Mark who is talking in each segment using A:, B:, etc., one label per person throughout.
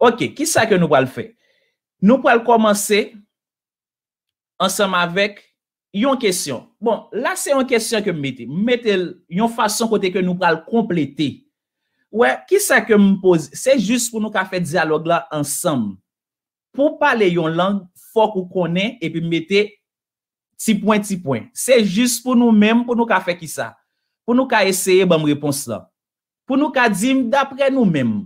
A: Ok, ki sa ke nou pral fè? Nou pral komanse ansam avèk yon kesyon. Bon, la se yon kesyon ke mwete. Mwete yon fason kote ke nou pral komplete. Ouè, ki sa ke mwepose? Se jist pou nou ka fè diyalog la ansam. Pou pale yon lang fòk ou konè epi mwete ti poin ti poin. Se jist pou nou mèm pou nou ka fè ki sa. Pou nou ka eseye bèm repons la. Pou nou ka djim dapre nou mèm.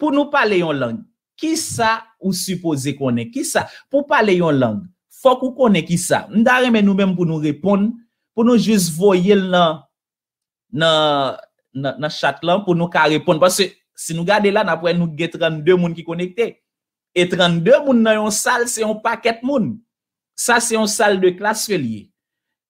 A: Pou nou pale yon lang. Ki sa ou suppose konen? Ki sa pou pale yon lang? Fok ou konen ki sa? Ndare men nou men pou nou repon, pou nou jis voyel nan chat lan, pou nou ka repon. Paswe, si nou gade lan, apwen nou ge 32 moun ki konekte. Et 32 moun nan yon sal, se yon paket moun. Sa se yon sal de klas felye.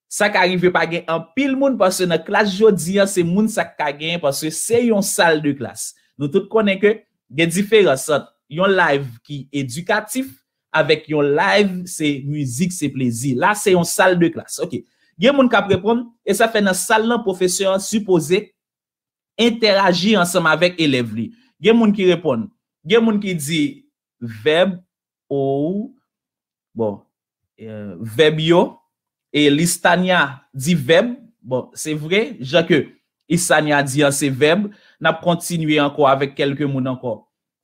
A: Sa ka rive pa gen an pil moun, paswe nan klas jodi, se moun sa ka gen, paswe se yon sal de klas. Nou tout konen ke, ge diferansan, yon live ki edukatif, avek yon live, se muzik, se plezi. La, se yon sal de klas. Ok, gen moun kap repon, e sa fè nan sal nan profesyon, supose, interagi ansam avek elev li. Gen moun ki repon, gen moun ki di, veb ou, bon, euh, veb yo, e listanya di veb, bon, se vre, jan ke listanya di an se veb, nan prontinuye anko avek kelke moun anko.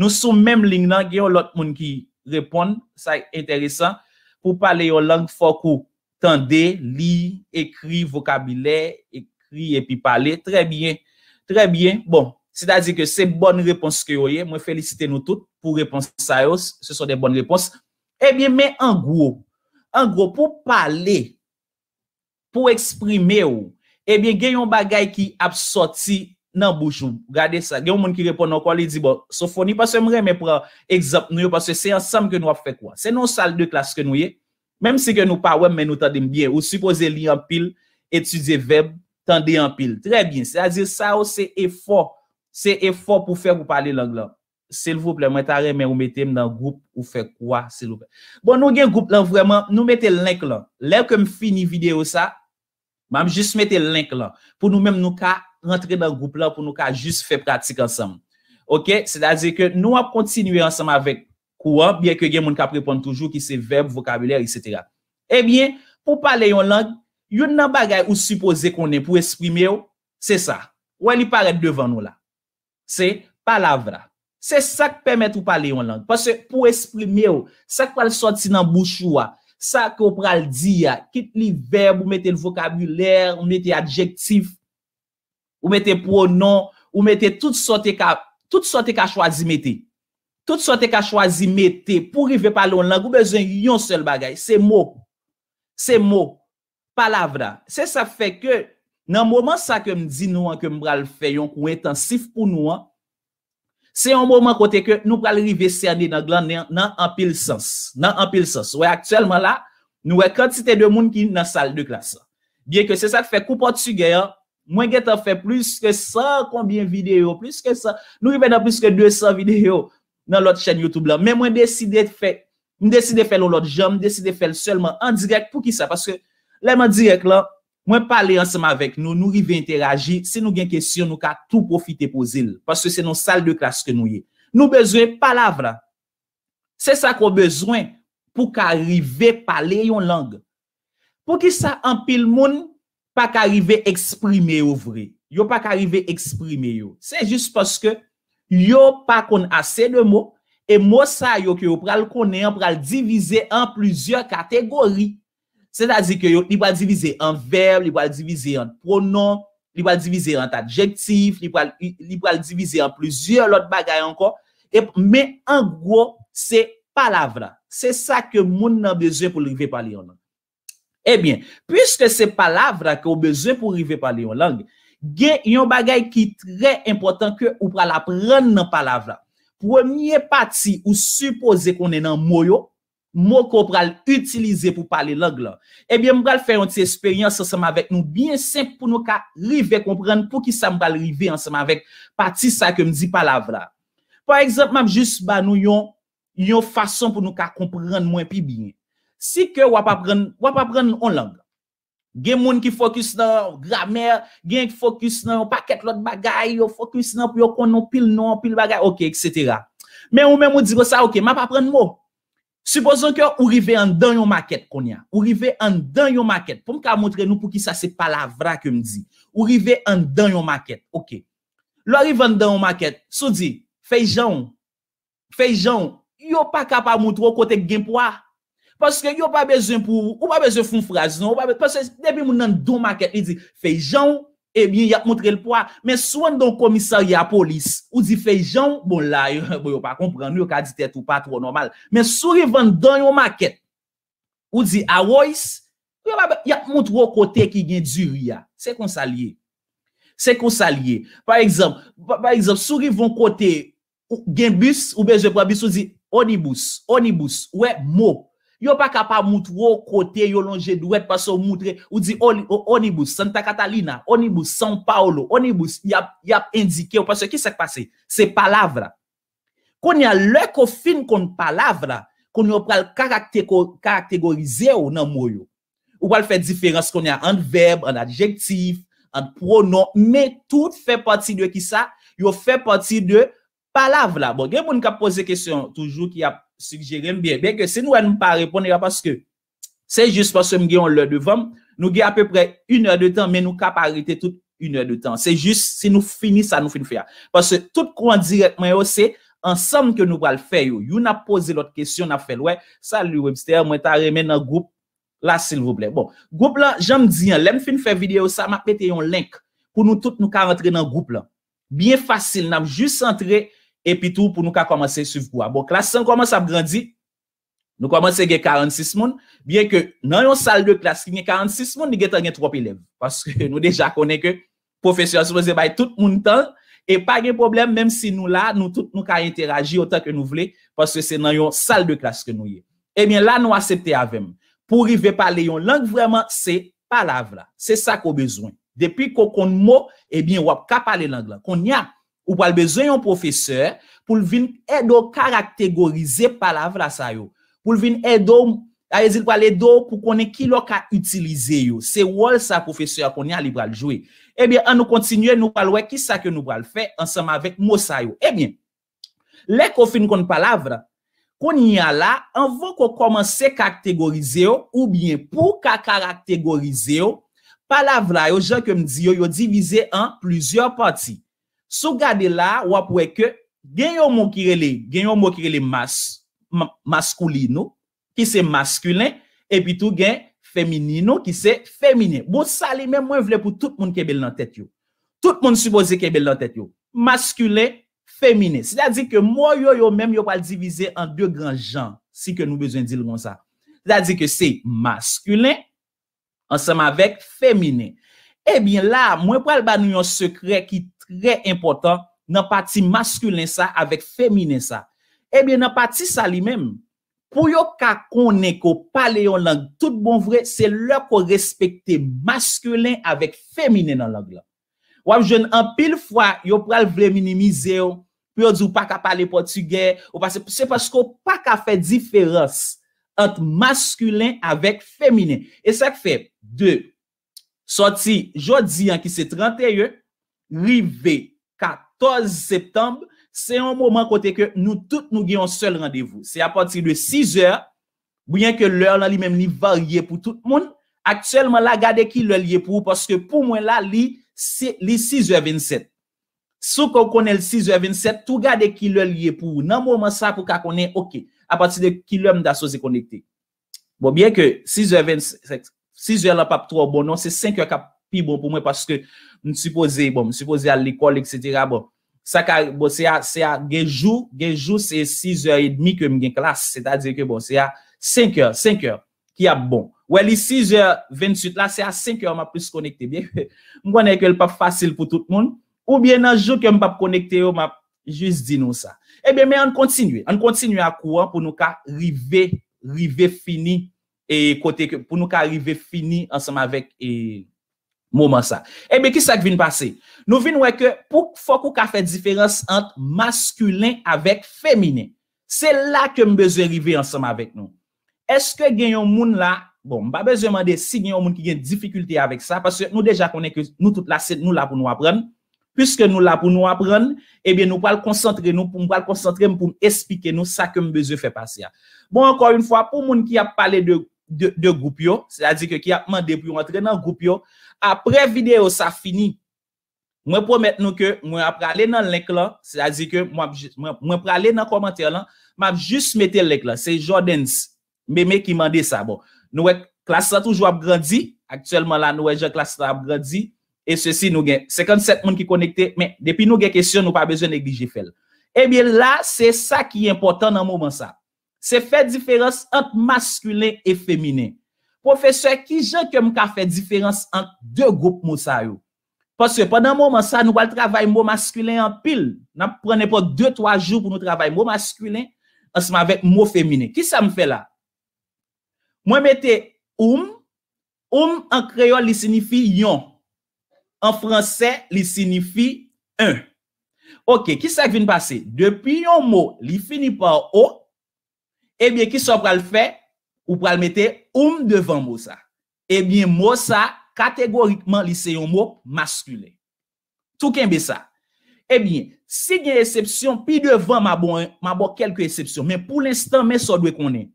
A: Nou sou mèm ling nan, gen yon lot moun ki repon, sa e yon lente fokou. Tande, li, ekri, vokabilè, ekri, epi pale, tre bie. Tre bie, bon, se da zi ke se bon repons ki yo ye, mwen felicite nou tout pou repons sa yo, se son de bon repons. Ebyen, eh men, an gro, an gro, pou pale, pou eksprime ou, ebyen eh gen yon bagay ki ap soti, nan boujou, gade sa, gen ou moun ki repon nan kwa li di, bo, sou founi, pasè mre mè pran, egzap nou yo, pasè, se ansam ke nou a fè kwa, se nou sal de klas ke nou ye mèm se ke nou pa wèm, mè nou tandem bie, ou suppose li an pil, etuze veb, tandem an pil, trè bin se a zir, oh, sa ou se e fò se e fò pou fèm ou pali lang la se l voup lè, mwen tarè mè ou metèm nan goup, ou fè kwa, se l voup lè bon nou gen goup la, vwèman, nou metè l lèk la, lèk ke m fini video sa mèm jis rentre nan goup la pou nou ka jist fè pratik ansam. Ok? Se da zi ke nou ap kontinuye ansam avèk kouan, byè ke gen moun ka prepon toujou ki se verb, vokabüler, etc. Ebyen, eh pou pale yon lang, yon nan bagay ou suppose konen pou esprime yo, se sa, wè li paret devan nou la. Se, palavra. Se sa k pèmèt ou pale yon lang. Pase pou esprime yo, sa k wèl sorti nan bouchou wa, sa k wèl pral di ya, kit li verb ou mette l vokabüler, ou mette l adjektif, Ou mette pronon, ou mette tout sa te ka, tout sa te ka chwazi mette. Tout sa te ka chwazi mette pou rive palon lan, gwo bezon yon sel bagay. Se mok, se mok, palavra. Se sa feke nan mouman sa kem di nouan kem bral feyon kwen intensif pou nouan, se yon mouman kote ke nou pral rive se ane nan glan nan anpil sens. Nan anpil sens. Ouwe, aktuelman la, nouwe kantite de moun ki nan sal de klasa. Bien ke se sa fe kou portugay an, Mwen gen ta fè plus ke sa, konbyen video, plus ke sa. Nou y vè nan plus ke 200 video nan lot chen YouTube la. Men mwen deside fè, mwen deside fè lò lot jom, deside fè lò selman, an direk pou ki sa. Paske, lè man direk la, mwen pale ansama vek nou, nou y vè interagi, se nou gen kesyon, nou ka tout profite pou zil. Paske se nou sal de kraske nou ye. Nou bezwen palavra. Se sa kon bezwen pou ka rive pale yon lang. Pou ki sa an pil moun, pas qu'arriver exprimer au vrai. Yo pas qu'arriver exprimer yo. C'est juste parce que yo pas qu'on assez de mots et mots ça yo que yo pral connaître, pral diviser en plusieurs catégories. C'est-à-dire que yo il va diviser en verbe, il va diviser en pronom, il va diviser en adjectif, il va diviser en plusieurs autres bagages encore. Et, mais en gros, c'est pas vraie C'est ça que moun a besoin pour arriver parler en Ebyen, eh pwiske se palavra ke ou beze pou rive pale yon lang, gen yon bagay ki tre important ke ou pral apren nan palavra. Pwemye pati ou supose konen nan mwoyo, mwoko pral utilize pou pale lang la, ebyen mbral fè yon ti esperyans anseman vek nou, byen semp pou nou ka rive kompran pou ki sa mbral rive anseman vek pati sa ke mdi palavra. Par exemple, mabjus ba nou yon yon fason pou nou ka kompran mwen pi byen. Si ke wap apren, wap apren an lang. Gen moun ki fokus nan gramer, gen ki fokus nan paket lot bagay, yo fokus nan pou yo konon pil non, pil bagay, ok, etc. Men ou men mou di go sa, ok, ma ap apren mou. Suposon ke ou rive an dan yon maket kon ya. Ou rive an dan yon maket. Pou m ka moutre nou pou ki sa se palavra ke m di. Ou rive an dan yon maket, ok. Lo rive an dan yon maket, sou di, feijan, feijan, yo pa kapa moutro kote gen pou a? Paske yo pa bezen pou, ou pa bezen foun frazison, ou pa bezen... Paske debi moun nan don maket, yi di feijan, e eh mi yak moutre l pou a. Men sou an don komisari a polis, ou di feijan, bon la, bon, yo pa kompran, yo ka ditet ou pa tro normal. Men sou yi van don yon maket, ou di awoyz, yi yak moutre o kote ki gen diri a. Se kon sa liye. Se kon sa liye. Par exemple, sou yi van kote gen bis, ou bezen pou a bis, ou di onibus, onibus, ou e mouk. Yo pas capable moutro kote yo douette pas se moutre ou dit oh, « oh, onibus Santa Catalina, onibus São Paulo, onibus yap, indiqué. ou yo paso ki s'est passé. Se palavra. Kon y a ko fin kon palavra, kon yo pral karakterize ou nan mou yo. Ou pral fait différence kon a un verbe, an adjectif, un pronom, mais tout fait partie de ki sa, yo fait partie de palavra. Bon, gen moun kap pose toujours, toujours ki a Sugerim biye. Benke, se nou anou pa repon ya, paske, se jist paske mge yon lèr de vèm, nou ge apèpèrè yon lèr de tan, men nou ka parite tout yon lèr de tan. Se jist, se nou fini, sa nou fin fè ya. Paske, tout kouan direkmen yo, se ansam ke nou wale fè yo. You na pose lòt kèsyon, na fè lòy, sali webster, mwen ta remè nan goup, la sil voulè. Bon, goup la, janm diyan, lèm fin fè videyo, sa ma pète yon lèk, pou nou tout nou ka rentre nan goup la. Bien fasil, nam jist rentre epi tou pou nou ka komanse souf gwa. Bon, klasen komanse ap grandi, nou komanse gen 46 moun, bien ke nan yon sal de klas ki gen 46 moun, ni gen tan gen 3 pilem. Paske nou deja konen ke profesyonel souf gwa zemay tout moun tan, e pa gen problem, menm si nou eh la, nou tout nou ka interagi otan ke nou vle, paske se nan yon sal de klas ke nou ye. Emyen, la nou asepte avem. Pou rive pale yon lang vreman, se palav la. Se sa ko bezwen. Depi ko kon mou, ebyen wap ka pale lang la. Kon nyan. Ou pal bezon yon profeseur pou lvin edo karaktergorize palavra sa yo. Pou lvin edo, a ye zil pal edo pou konen ki lo ka utilize yo. Se wol sa profeseur konen li pral jwe. Ebyen, eh an nou kontinye nou palwe ki sa ke nou pral fe ansama vek mou sa yo. Ebyen, eh lek kon fin kon palavra, konen yon la, an vou kon komanse karaktergorize yo ou bien pou ka karaktergorize yo, palavra yo, jen kem di yo, yo divize an pluzior pati. Sou gade la, wapwe ke gen yon moun kirele, gen yon moun kirele mas, maskouli nou, ki se maskoulen, epi tou gen femini nou, ki se femini. Bo sa li men mwen vle pou tout moun kebel nan tete yo. Tout moun suboze kebel nan tete yo. Maskoulen, femini. Se la di ke mwen yo yo men yo pal divize an de gran jan, si ke nou bezwen dil ron sa. Se la di ke se maskoulen, ansam avek femini. kre important nan pati maskulen sa, avek feminen eh sa. Ebyen nan pati sa li menm, pou yo ka konen ko pale yon lang, tout bon vre, se lè ko respekte maskulen avek feminen nan lang la. Wap jen an pil fwa, yo pral vle minimize yo, pou yo di ou pa ka pale portuge, ou pa se, se pasko pa ka fe diferans ant maskulen avek feminen. E se ak fe, de, soti, jodi an ki se 31, yo, rive 14 septembre, c'est un moment côté que nous tous nous avons un seul rendez-vous. C'est à partir de 6 heures, bien que l'heure là même ni varie pour tout le monde. Actuellement, là, gardez qui le lié pour parce que pour moi là, li, c'est les 6h27. Si vous connaissez le 6h27, tout gardez qui le lié pour. Dans moment ça, pour qu'on ait OK. À partir de qui l'homme d'assaut connecté. Bon, bien que 6h27, 6h là, pas trop bon, non, c'est 5h pi bon parce que que m suppose, bon, à l'école, etc. Bon, ça bon, 6h30 que je suis classe. C'est-à-dire que bon, c'est à 5h, 5h, qui a bon. Ouais, les 6h28 là, c'est à 5h que plus suis bien, ne sais que si pas facile pour tout le monde. ou bien un jour que ne pas pas yo, juste dis nous ça. ça. Eh mais on continue. On continue à à pour nous nous arriver arriver fini, Et côté que pour nous arriver fini ensemble avec moment ça. Eh bien, qui ça qui vient passer? Nous venons que pour faut qu'on fait différence entre masculin avec féminin. C'est là que nous besoin arriver ensemble avec nous. Est-ce que gagnons monde là Bon, pas besoin de demander si monde qui a des difficultés avec ça, parce que nous déjà connaissons que nous toute la nous là pour nous apprendre. Puisque nous là pour nous apprendre, eh bien, nous le concentrer, nous pour nous concentrer pour expliquer nous ça que nous besoin faire passer. Bon, encore une fois, pour monde qui a parlé de, de, c'est-à-dire que qui a demandé pour entrer dans groupe, apre video sa fini, mwen promet nou ke, mwen ap prale nan lek la, sa zi ke mwen prale nan komantè lan, mwen ap jist mette lek la, se Jordan's, mè mè ki mande sa, bon, nou e klasa toujou ap grandi, aktuelman la nou e jen klasa ap grandi, e se si nou gen 57 moun ki konekte, men depi nou gen kesyon nou pa bezon neglije fel. Ebyen la, se sa ki important nan mouman sa, se fe diferans ant maskulen e feminen, Profeseur, ki jen ke m ka fe diferans an de goup mou sa yo? Paske, pandan mou man sa, nou wal travay mou maskulen an pil. Nan prene po 2-3 jou pou nou travay mou maskulen, ansman vek mou femine. Ki sa m fe la? Mwen mette um, um an kreyol li sinifi yon. An franse li sinifi un. Ok, ki sa kvin pase? Depi yon mou, li fini pan o, ebyen eh ki sa pral fe yon? ou pral mette oum devan mou sa. Ebyen eh mou sa, kategorikman li se yon mou maskule. Tou ken be sa. Ebyen, eh si gen esepsyon, pi devan mabou, mabou kelke esepsyon, men pou l'instant, men so dwe konen.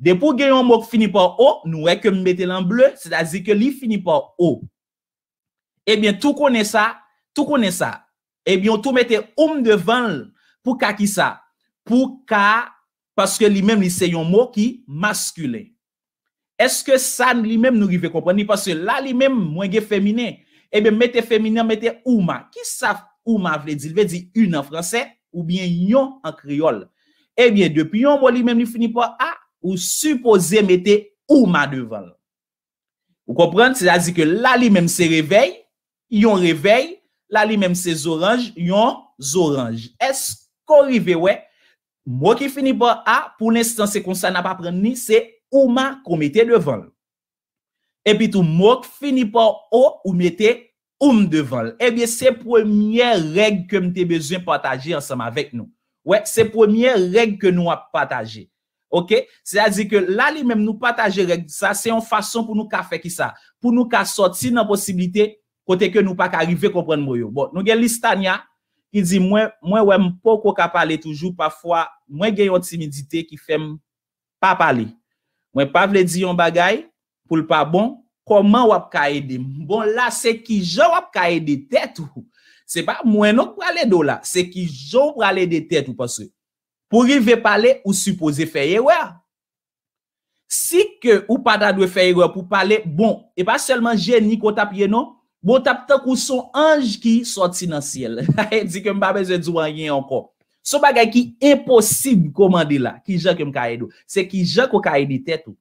A: De pou gen yon mou finipan ou, nou e kem mette lan ble, se da zi ke li finipan ou. Ebyen, eh tou konen sa, tou konen sa. Ebyen, ou tou mette oum devan, pou kaki sa. Pou ka... Paske li mèm li se yon mò ki maskule. Eske sa li mèm nou rive kompreni? Paske la li mèm mwenge femine. Ebe mwete femine mwete ouma. Ki saf ouma vle di? Lve di yon an franse ou bien yon an kriol. Ebe depi yon mò li mèm ni fni pwa a ah, ou supose mwete ouma devan. Ou kompreni? Se la li mèm se revey, yon revey. La li mèm se zoranj, yon zoranj. Eske kon rive wè? Moi qui finis par A, pour l'instant, c'est comme ça, n'a pas pris ni, c'est Ouma ma le devant. Et puis tout moi qui finit par O, ou mettez Oum devant. Eh bien, c'est la première règle que nous avons besoin de partager ensemble avec nous. Ouais, c'est la première règle que nous avons partagée. OK? C'est-à-dire que là, lui-même, nous partager règle, ça, c'est une façon pour nous qu'à faire qui ça? Pour nous qu'à sortir dans la possibilité, côté que nous pas arriver à comprendre. Bon, nous avons l'istania, ki di mwen wè mpoko ka pale toujou, pafwa mwen gen yon timidite ki fem pa pale. Mwen pa vle di yon bagay pou l pa bon, koman wap ka ede? Bon, la, se ki joun wap ka ede tet, se pa mwen nou prale do la, se ki joun prale de tet ou pa se, pou rive pale ou supose feye wè. Si ke ou padadwe feye wè pou pale, bon, e pa selman jen ni konta piye nou, Bon tap tak ou sou anj ki sot sinansiyel. Ha, he, di kem babè zè di wanyen ankon. Sou bagay ki imposib kou mandi la, ki jè kem ka edou. Se ki jè kou ka edi tètou.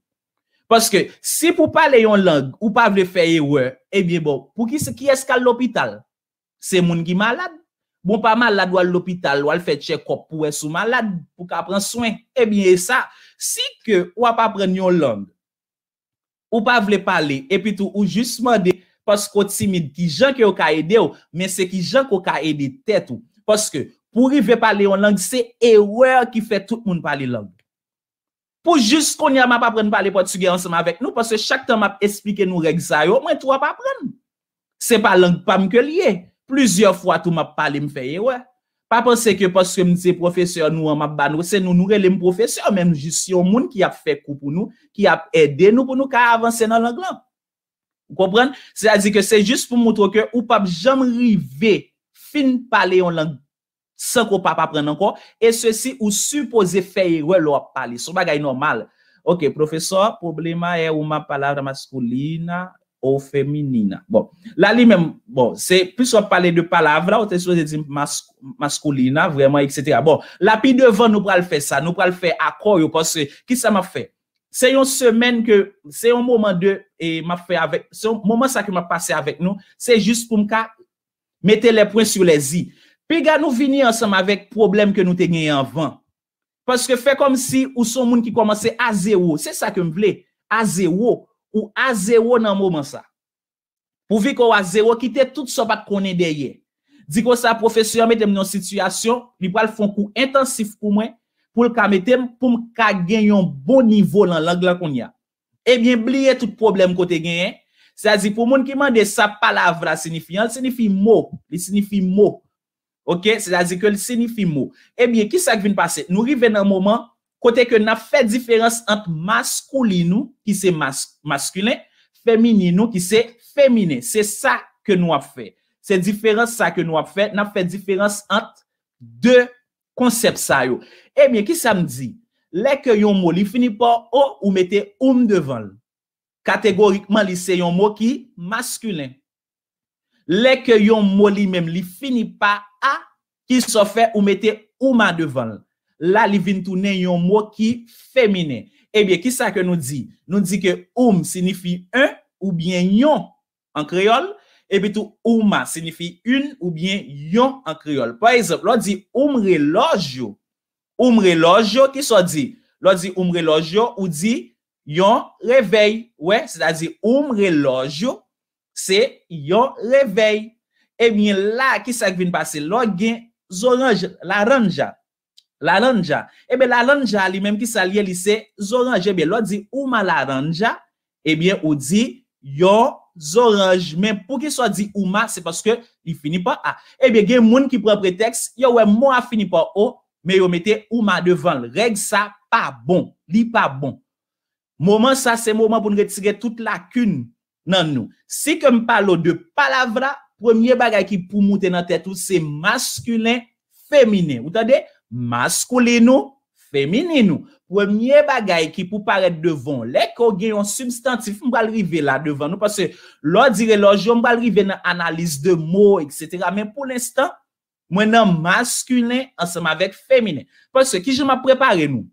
A: Paske, si pou pale yon lang, ou pa vle fèye wè, e eh bie bon, pou ki se ki eskal l'opital, se moun ki malad. Bon pa malad wè l'opital, wè l'fèche kop pou wè sou malad, pou ka pren soin. Eh e bie sa, si ke wè pa pren yon lang, ou pa vle pale, e pi tou ou jist mandi, pos ko timid ki jan ki yo ka ede yo, men se ki jan ki yo ka ede tet ou, pos ke pou rive pale yon lang, se ewe ki fe tout moun pale lang. Po jist konye a map apren pale portuge ansama vek nou, pos se chak tan map esplike nou regzay yo, mwen tou ap apren. Se pa lang pa mke liye, plizye fwa tou map pale mfe yewe. Pa pense ke pos ke mse profeseur nou an map ban, se nou nou relem profeseur, men nou jist yon moun ki ap fe kou pou nou, ki ap ede nou pou nou ka avanse nan lang lan. Vous comprenez? C'est-à-dire que c'est juste pour montrer que ou pas jamais arriver fin parler en langue sans qu'on pas apprendre encore et ceci ou supposé faire ouais leur parler. C'est bagay normal. OK, professeur, problème est ma palavra masculine ou féminine. Bon, la lui même bon, c'est plus on parler de palavra, ou tu supposé dire masculina vraiment etc. Bon, la puis devant nous le faire ça, nous le faire accord parce que qui ça m'a fait Se yon semen ke, se yon mouman de, e, se yon mouman sa ke mwap pase avek nou, se jist pou mka mette le pwen sou le zi. Pi gwa nou vini ansam avek problem ke nou te nye yon van. Paske fe kom si ou son moun ki komanse a zero. Se sa ke mwile a zero ou a zero nan mouman sa. Pou vi kon a zero, kite tout sa bat konen de ye. Di kon sa profesyon mette mwen yon situasyon, li wale fon kou intensif pou mwen, pour le mettre pour me gagner un bon niveau dans l'anglais qu'on a. Eh bien, oubliez tout problème côté gagné. Eh. C'est-à-dire, pour monde qui mande sa palavra signifiant, signifie mot. Il signifie mot. OK? C'est-à-dire que le signifie mot. Eh bien, qui ça qui vient passer? Nous arrivons dans un moment, côté que nous fait différence entre masculin, qui c'est masculin, féminin, qui c'est féminin. C'est ça que nous avons fait. C'est différence ça que nous avons fait. Nous avons fait différence entre deux concepts ça eh qui ki sa mdi? Lè ke yon mo li fini pa o ou mette oum devant, catégoriquement li se yon mou ki masculin. Lè yon mo li li fini pa a ki se fait ou mette ouma devant. Là La li vin yon qui féminin. Eh bien ki sa ke nous di? Nous di ke oum signifie « un ou bien yon en Et puis, eh tout « ouma signifie « une » ou bien yon en créole. Par exemple, on dit « oum Oum reloj yo, ki so di? Lo di oum reloj yo, ou di yon revey. Ouè, se da di oum reloj yo, se yon revey. Ebyen la, ki sa gvin pase? Lo gen zoranja, laranja. Laranja. Ebyen laranja li menm ki sa liye li se zoranja. Ebyen lo di ouma laranja, ebyen ou di yon zoranj. Menm pou ki so di ouma, se paske li fini pa a. Ebyen gen moun ki pren pretext, yo wè moun a fini pa o. Me yo mette ou ma devan. Reg sa pa bon. Li pa bon. Mouman sa se mouman pou nou retire tout lakoun nan nou. Si ke m palo de palavra, premye bagay ki pou mouten nan tetou, se maskulen, femine. Ou tade? Maskulenou, feminenou. Premye bagay ki pou paret devon, lek o genyon substantif mbalrive la devan nou. Pase lò dire lò, jò mbalrive nan analise de mò, etc. Men pou l'instant, nom masculin ensemble avec féminin. Parce que qui je ma préparé, nous?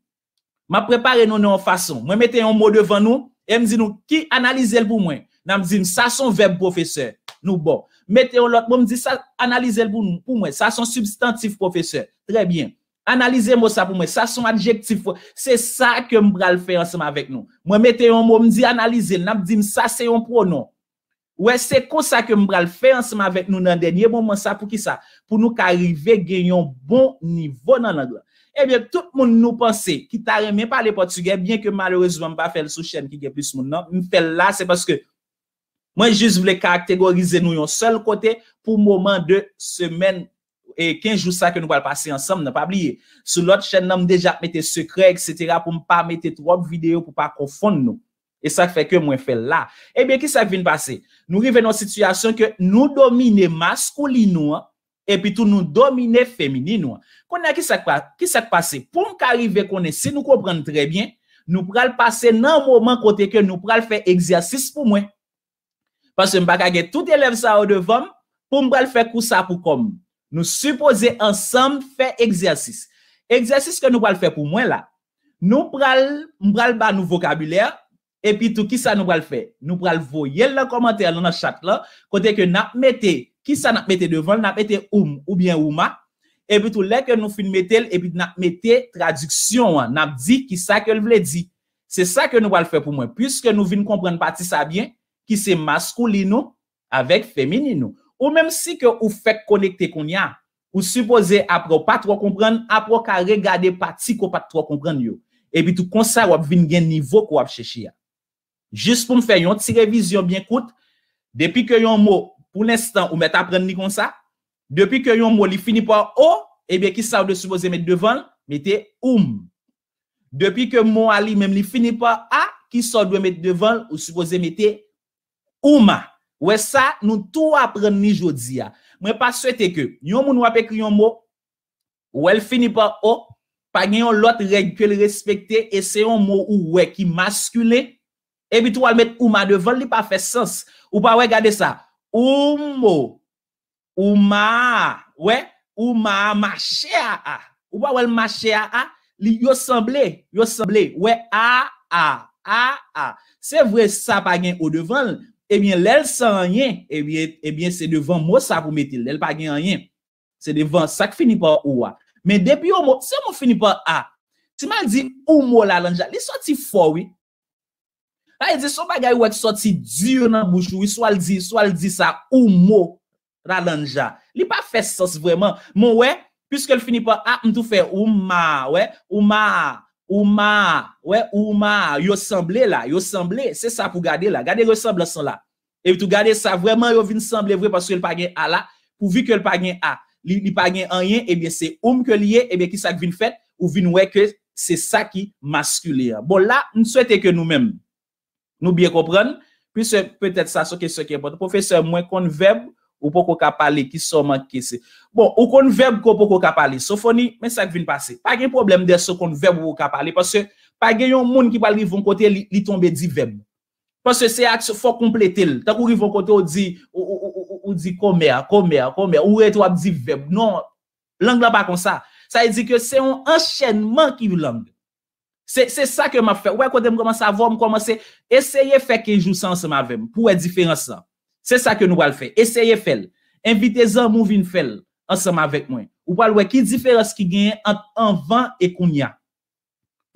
A: Ma préparé nous en façon mot mette yon mot devant nous. Et mdi nous qui analyse le pour moi. Nan ça son verbe professeur, nous, bon. Mette yon mot, me mdi ça analyse pour nous, pour moi, ça, son substantif professeur, très bien. Analysez moi ça pour moi ça son adjectif. C'est ça que mbral fait ensemble avec nous. Moi mettez un yon mot me analyse. analyser je me ça ça, c'est un Ouè, se kon sa ke mbra l fè anseman avèk nou nan denye, moun man sa pou ki sa? Pou nou ka rive genyon bon nivou nan nan doa. Ebyen, eh tout moun nou panse, ki ta remen pale portugè, bien ke maloreseman pa fèl sou chen ki gen plus moun nan, mwen fèl la, se paske, mwen jis vle karakterorize nou yon sol kote, pou moun man de semen, e 15 jou sa ke nou pal pase anseman, nan pa bliye. Sou lot chen nan mdeja mpete sekre, etc, pou mpa mpete trob videyo pou pa konfon nou. E sa fè ke mwen fè la. E bè, ki sa vin pase? Nou rive nou situasyon ke nou domine maskouli nou, e pi tou nou domine femini nou. Kona ki sa kwa? Ki sa kwa pase? Pon kari ve kone, si nou komprenne trebyen, nou pral pase nan mouman kote ke nou pral fè eksersis pou mwen. Pase mbakage, tout eleve sa ou devan, pou mbral fè kousa pou kom. Nou suppose ansam fè eksersis. Eksersis ke nou pral fè pou mwen la, nou pral mbral ba nou vokabuler, Et puis tout, qui ça nous va le faire Nous va le voyer dans le commentaire, dans le chat, là. Côté que nous mettons, qui ça nous mettons devant, nous mettons Oum ou bien Ouma. Et puis tout, là que nous finissons mettre, et puis nous mettons traduction, nous hein. dit qui ça que veut dire. C'est ça que nous va le faire pour moi. Puisque nous venons comprendre partie ça bien, qui c'est masculino avec féminin. Ou même si que vous faites connecter qu'on y a, ou supposez après pas trop comprendre, après qu'à regarder partie qu'on pas trop comprendre. Et puis tout, comme ça, vous avez un niveau qu'on chercher. Hein. Juste pour me faire yon ti révision bien courte. Depuis que yon mot pour l'instant, ou met apren ni ça depuis que yon mot li fini par o, eh bien qui sort de supposer mettre devant mettez oum. Depuis que mou Ali même il li fini a, qui sa de mettre devant ou supposé mettre ouma. Ouais ça nous tout apprenons ni jodi Mais pas pa que yon moun wap ekri yon mot, ou elle fini par o, pas gen yon règle reg règle li respecte, et se yon ou ouais ki masculin. Ebi tou wale met ouma devan li pa fe sens. Ou pa wè gade sa. Oumou. Oumaa. Wè. Oumaa. Mache a a. Ou pa wèl mache a a. Li yosemble. Yosemble. Wè. A a. A a. Se vwe sa pa gen ou devan. Ebyen eh lèl sa anyen. Ebyen eh eh se devan mou sa pou metil. Lèl pa gen anyen. Se devan sa ki fini pa ou a. Men depi oumou. Se oumou fini pa a. Ti mal di oumou la lanja. Li sa ti foui. A ah, e di son bagay wèk soti dure nan bouchou, Soit al di, soit le di sa ou mo ralanja. Li pas fait sens vraiment. Mon wè, puisque l fini pa, a ah, mtou fè ou ma, wè, ou ma, ou ma, wè, ou ma, yo semblé la, yo semblé, c'est ça pour gade là gade yo semblé son la. E ça gade sa, vwèman yo vin semblé que paske l pa gen a la, pou vi que l pa gen a. Li, li pa gen anyen, ebyen eh se oum et eh bien qui ki sa kvin fait, ou vin wè ke se sa ki maskule. Bon là nous souwete que nous mêmes nous bien comprendre, puis peut-être ça, c'est ce qui est important. Professeur, moins qu'on verbe, ou pas qu'on parler qui sont manqués. Bon, ou qu'on verbe qu'on pas qu'on parler. Sophonie, mais ça qui vient passer. Pas de problème de ce qu'on verbe ou qu'on parler, parce que pas de monde qui parle de côté, il tombe dit verbes. Parce que c'est axe, faut compléter. Tant qu'on arrive côté, on dit, on dit commerce, commerce, commerce, ou qu'on dit verbe. Non, langue là pas comme ça. Ça veut dire que c'est un enchaînement qui est langue. Se sa ke ma fe, wè kwa de m koman sa vò, m koman se, eseye feke jousan anseman ve m pou wè diferansan. Se sa ke nou wè l fe, eseye fel. Envite zan mouv in fel anseman vek mwen. Ou wè l wè ki diferans ki genye ant anvan e koun ya.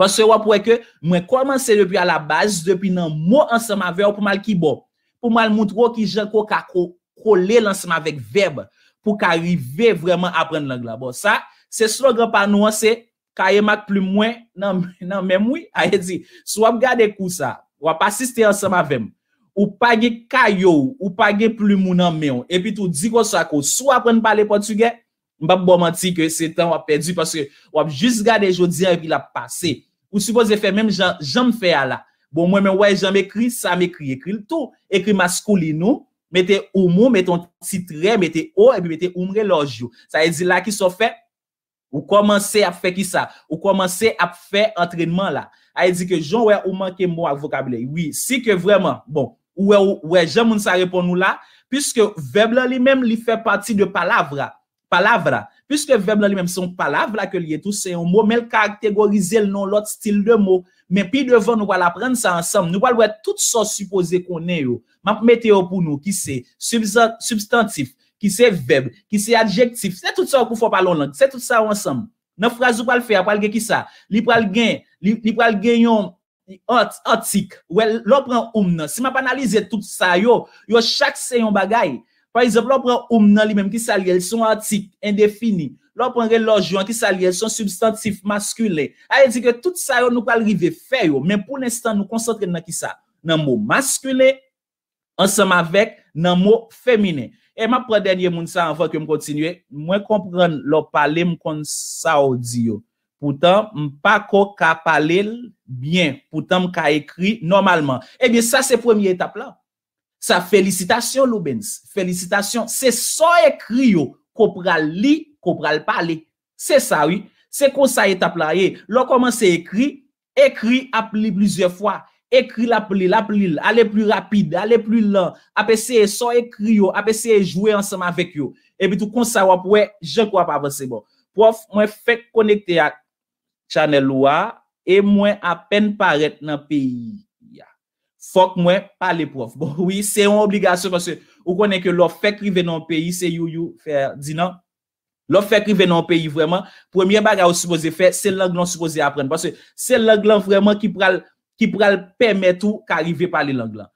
A: Pas se wè pou wè ke, mwen koman se depi a la baz, depi nan mou anseman ve, ou pou mal ki bo. Pou mal moutro ki jen ko ka kole l anseman vek veb, pou ka rive vreman apren l lang la bo. Sa, se slo gwa pa nou anse, kaye mak plus mwen nan, nan men soit a ye di, sou ap gade kou sa, ap asiste ansam avem, ou ge kayo, ou page plus mou nan men, epi tou di kon sa ko, sou ap pren pale Portugè, mbap bo manti ke se tan wap perdi, paske wap juste gade jodi et puis la passé ou suppose faire même jan, jan fè ala, bon mwen mwen wè jan mèkri, sa mèkri, ekri tout écrit ekri mettez mette oumou, mette titre, mette et puis mette oumre logio. ça, ye dit, la ki so fait, Ou komanse ap fe ki sa? Ou komanse ap fe antrenman la? Ay e di ke, joun wè ou manke mou ak vokable. Oui, si ke vwèman, bon, wè ou, wè, joun moun sa repon nou la, piske vèblan li mèm li fe pati de palavra, palavra. Piske vèblan li mèm son palavra ke li etou, se yon mou, mèl karaktergorize l non lot stil de mou, mè pi devon nou wè la prenne sa ansam, nou wè l wè tout son supose konen yo, map mette yo pou nou ki se, substantif, qui c'est verbe, qui c'est adjectif. C'est tout ça qu'on faut parler en langue. C'est tout ça ensemble. Dans phrase ou pas le faire, pas le qui ça. Li pral gen, li, li pral gen antique. Ou well, prend oum Si m'a pas analysé tout ça, yo, yo chaque se bagay. Par exemple, l'on prend oum nan li même qui ça li, elles sont antique, indéfini. L'on prend relojouan qui ça li, sont substantif masculin. A ah, dit que tout ça nous pas arriver faire yo. Mais pour l'instant, nous concentrons dans qui ça. Nan mot masculin, ensemble avec nan mot féminin. E m apre denye moun sa an fa ki m kontinye, mwen kompren lò pale m kon sa o di yo. Poutan m pa ko ka pale l bien, poutan m ka ekri normalman. Ebyen sa se premi etap la. Sa felicitasyon lò bens, felicitasyon. Se son ekri yo, ko pral li, ko pral pale. Se sa yi, se kon sa etap la, e, lò koman se ekri, ekri ap li blize fwa. Ekri la plil, la plil, ale pli rapide, ale pli lan. Ape se e so ekri yo, ape se e jwè anseman vek yo. E pi tou konsa wap, wè, jè kwa pa vwese bon. Prof, mwen fèk konekte ak chanel wwa, e mwen apen paret nan peyi ya. Fok mwen, pale prof. Bon, wè, se yon obligasyon, ou konen ke lò fèk rive nan peyi, se yon yon fèk di nan. Lò fèk rive nan peyi, vwèman, premye baga ou suppose fè, se lò glan suppose apren. Parce, se lò glan vwèman ki pral... qui pral permettre ou qu'arriver par les langues là.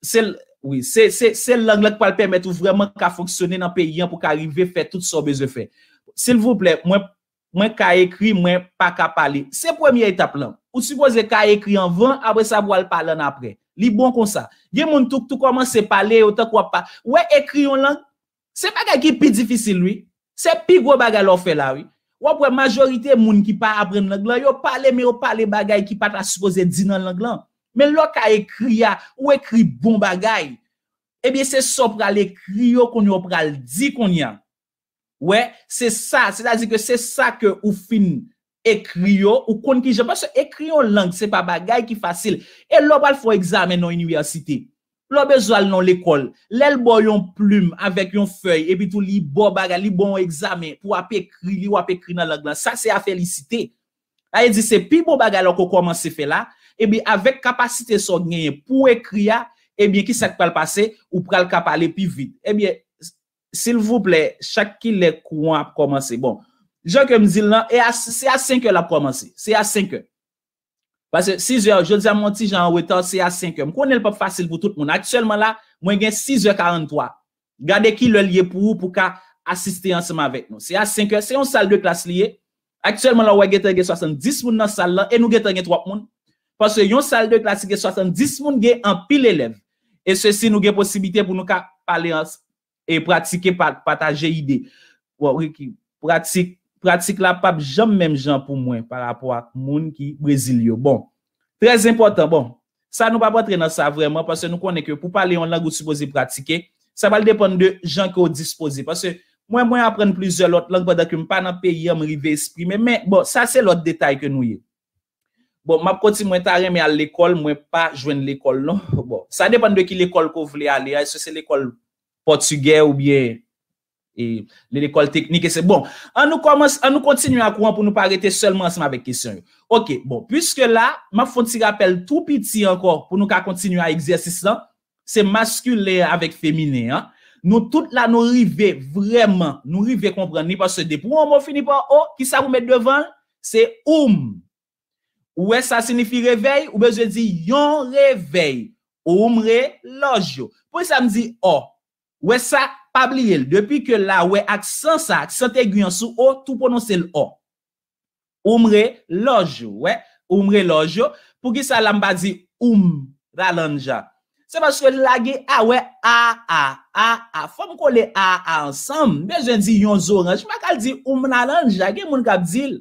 A: C'est oui, c'est c'est qui pral permettre ou vraiment qu'à fonctionner dans pays pour qu'arriver faire tout son besoin fait. S'il vous plaît, moi moi qu'à écrit, moi pas qu'à parler. C'est première étape là. Ou supposez qu'à écrit en vent, après ça vous allez parler après. Li bon comme ça. Gen moun tout tout commence parler autant qu'on pas. Ouais, écrit en langue, c'est pas qui plus difficile lui. C'est plus gros bagarre fait là oui ou après majorité gens qui pas apprendre l'anglais ils ne mais yo parle bagay qui ne sont pas supposé dire dans l'anglais mais l'autre a écrit ou écrit bon bagay Eh bien c'est ça pour aller écrire qu'on dit qu'on y a ouais c'est ça c'est-à-dire que c'est ça que ou fin écrit ou qu'on qui parce que écrire en langue c'est pas bagay qui facile et l'autre il e faut examen en université Lò bezwal nan l'ekol, lèl bo yon ploum avèk yon fèy, epi tou li bo baga, li bon examen, pou ap ekri, li ou ap ekri nan lò glas. Sa se a felicite. A ye dise, pi bo baga lò ko koman se fè la, epi avèk kapasite son genye pou ekria, epi ki sak pa l'pase, ou pra l'kap ale pi vide. Epi, s'il vous plè, chak ki lè kouan ap komanse. Bon, jò kem zil nan, e se a 5 lò ap komanse, se a 5 lò. Parce que 6h, je le dis à mon petit, j'en retors, c'est à 5h. Je ne connais pas facile pour tout le monde. Actuellement là, moi j'ai 6h43. Regardez qui l'a lié pour vous, pour qu'il assiste ensemble avec nous. C'est à 5h, c'est yon salle de classe lié. Actuellement là, wè j'ai tenu 70 mounes dans la salle là, et nous j'ai tenu 3 mounes. Parce que yon salle de classe, j'ai 70 mounes, j'ai un pile élève. Et ceci nous j'ai possibilité pour nous qu'à parler et pratiquer, partager idées. Pour que vous pratiquiez. Pratik la pap jom menm jan pou mwen par rapport moun ki brésil yo. Bon, prez important, bon, sa nou pa patre nan sa vreman, parce nou konen ke pou pale yon langou supose pratike, sa val depande de jan ko dispose. Parce mwen mwen apren plusieurs langou badak yon pa nan peyi yon mrive esprime, men, bon, sa se lot detay ke nou ye. Bon, map konti mwen ta reme al l'ekol, mwen pa jwen l'ekol non. Bon, sa depande de ki l'ekol ko vle ale, se se l'ekol portugè ou bien... et l'école technique et c'est bon. On nous commence, on nous continue à courant pour nous pas arrêter seulement ensemble avec question. OK, bon, puisque là, m'a font il rappel tout petit encore pour nous continuer à exercice ça c'est masculin avec féminin hein. Nous toutes là nous river vraiment, nous river comprendre ni pas que pour on finit par oh qui ça vous met devant, c'est oum. Ou est ça signifie réveil ou bien je dis yon réveil. Oum re Pour ça me dit oh. Ou est ça Pabliye l, depi ke la we ak sansa, ak sante guyan sou o, tou pononse l o. Oumre loj yo, we. Oumre loj yo. Pou ki sa lamba di oum la lanja. Se baske la ge a, we, a, a, a, a. Fom kole a, a, a, ansam, bej gen di yon zo ranj. Ma kal di oum la lanja. Gen moun kap dil.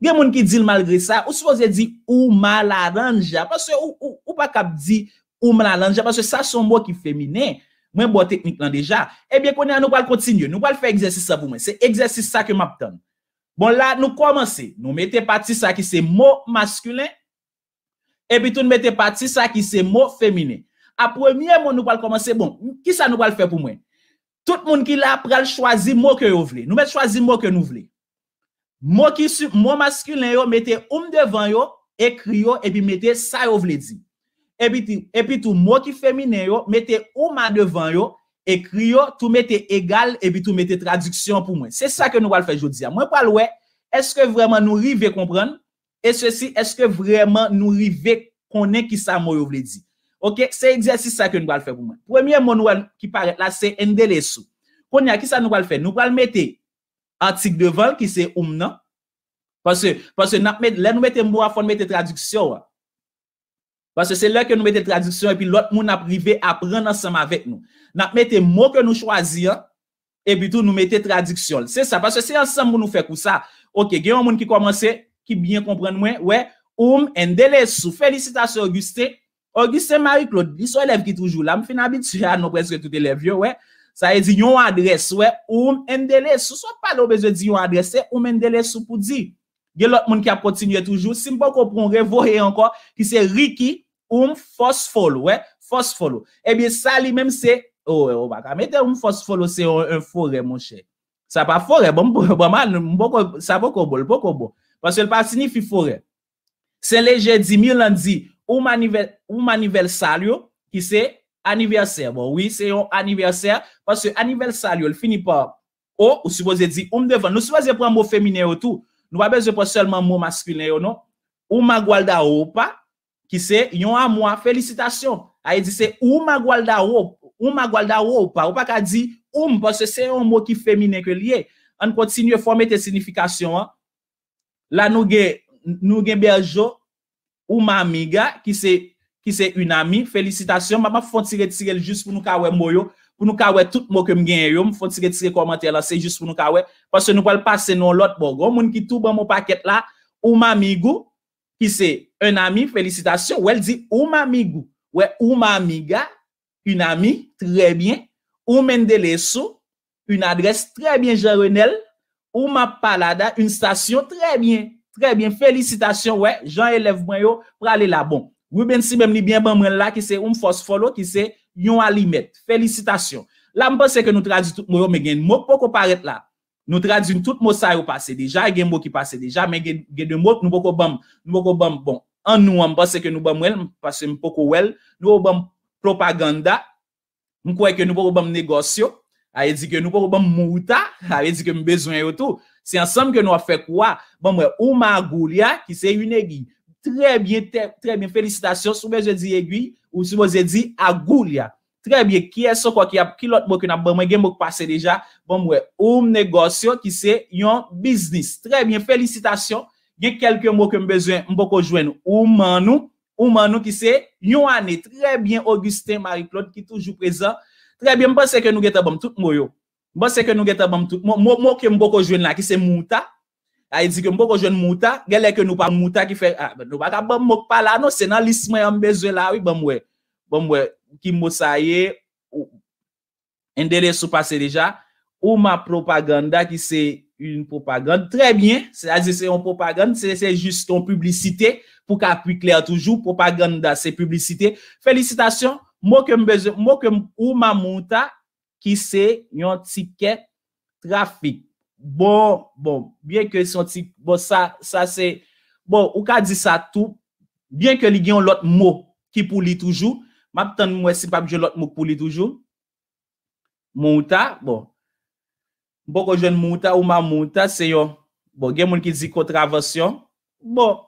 A: Gen moun ki dil malgre sa. Ou se fose di oum la lanja. Paske ou, ou, ou, ou pa kap di oum la lanja. Paske sa son mou ki feminey. Mwen bo teknik lan deja, ebyen konye an nou wal kontinye. Nou wal fè egzèsis sa pou mwen. Se egzèsis sa ke map tan. Bon la nou komanse, nou mette pati sa ki se mo maskulen, ebyen tou nou mette pati sa ki se mo femine. A premiè moun nou wal komanse, bon, ki sa nou wal fè pou mwen? Tout moun ki la pral chwazi mo ke yo vle. Nou mette chwazi mo ke yo vle. Mo ki suk, mo maskulen yo, mette oum devan yo, ekri yo, ebyen mette sa yo vle di. epi tou mò ki fèmine yo, mette ouman devan yo, ekri yo, tou mette egal, epi tou mette tradiksyon pou mwen. Se sa ke nou wal fè joudia. Mwen pal wè, eske vreman nou rive kompran? E se si, eske vreman nou rive konen ki sa mò yo vle di? Ok, se egzi asise sa ke nou wal fè pou mwen. Premye mò nou wè ki pare, la se endele sou. Konen, ki sa nou wal fè? Nou wal mette antik devan, ki se oum nan? Pasè, pasè, la nou mette mò a fon mette tradiksyon wè. Parce que c'est là que nous mettons traduction et puis l'autre monde a à apprendre ensemble avec nous. Nous mettons mots que nous choisissons et puis tout nous mettons traduction. C'est ça, parce que c'est ensemble que nous faisons ça. Ok, il y a un monde qui commence, qui bien comprend moins. Ouais, Oum Félicitations, Auguste Augustin Marie-Claude, il sont élève qui toujours là. Je suis habitué à nous presque tous les élèves. Ouais. Ça veut dire adresse, ouais, oum sous. Soit pas le besoin de dire une adresse, Oum pour dire. Il y a l'autre monde qui a continué toujours. Si je comprends, encore, qui c'est Ricky oum fosfolo, hein, ouais, follow et eh bien, ça lui-même, c'est, oh, on oh, va oh, mettre un fosfolo, c'est un, forêt, mon cher. Ça pas forêt, bon, bon, mal, ça va bon, bon, bon. Parce que le pas signifie forêt. C'est léger dit mille ans dit, ou manivelle, ou manivelle salio, qui c'est anniversaire. Bon, oui, c'est un anniversaire, parce que anniversaire, il finit par oh ou supposé dire, oum devant. Nous supposé prendre mot féminin ou tout. Nous pas besoin pas seulement mot masculin, non? Ou magualda ou pas, qui c'est yon a moi félicitations ah, dit « c'est ou magualda ou magualda ah, ou pas ou pas ka dit Oum » parce que c'est un mot qui féminin que lié on continue former tes significations La hein. là nous gué, nous berjo ou ma amiga qui c'est qui une amie félicitations maman font tirer tirer juste pour nous kawe moyo pour nous kawe tout mot que me font tirer tirer commentaire là c'est juste pour nous Kawé. parce que nous pouvons passer non l'autre bon moun ki tout bon mon paquet là ou ma Ki se, un ami, felicitasyon, ou el di, ou ma migou, ou e, ma miga, un ami, trebyen, ou mendele sou, un adres, trebyen, jarenel, ou ma palada, un stasyon, trebyen, trebyen, felicitasyon, ou e, jan elev mwen yo, prale la bon. Ou ben si, ben li, ben mwen la, ki se, ou m fos folo, ki se, yon alimet, felicitasyon. La m pos se ke nou tradis tout mwen yo, me gen mou, poko paret la. Nou tradjin tout mou sa yo pase deja, e gen mou ki pase deja, men gen de mou nou pou kou bam. Nou pou kou bam bon, an nou an mpase ke nou bam wel, mpase mpoko wel. Nou pou bam propaganda, mkou e ke nou pou kou bam negosyo. Aye di ke nou pou kou bam mouta, aye di ke mbezwen yo tout. Se ansam ke nou a fe kwa, bom we ou ma agouliya ki se yun e gi. Tre bie, tre bie, felicitasyon sou be je di e gi ou sou be je di agouliya. Très bien, Qui est-ce quoi qui a qui l'autre mot qui n'a pas déjà. Bon, ouais. pase deja, qui c'est yon Très bien, Félicitations. gen quelques mots yon besoin mboko un ou manou qui yon année Très bien, Augustin Marie-Claude qui toujours présent. Très bien, mwen que nous que nous tout mwoyo. pense que que que nous tout mot mot que mboko mouta. A ah, dit que mboko mouta, nous que nous pas mouta qui fait ah, ben, pas pas bon oui, bon bon ki mwosaye, ndele sou pase deja, ou ma propaganda ki se yon propaganda, tre bien, se aze se yon propaganda, se se just yon publicite, pou ka pi kler toujou, propaganda se publicite, felicitasyon, mwok mbeze, mwok m ou ma mwota, ki se yon tiket trafik, bon, bon, bien ke son tik, bon, sa, sa se, bon, ou ka di sa tou, bien ke li gen yon lot mwok ki pou li toujou, Map tan mwen si pap jelot mouk pou li toujou. Mouta, bon. Boko jen mouta ou ma mouta se yo. Bon, gen moun ki zi kontraversyon. Bon,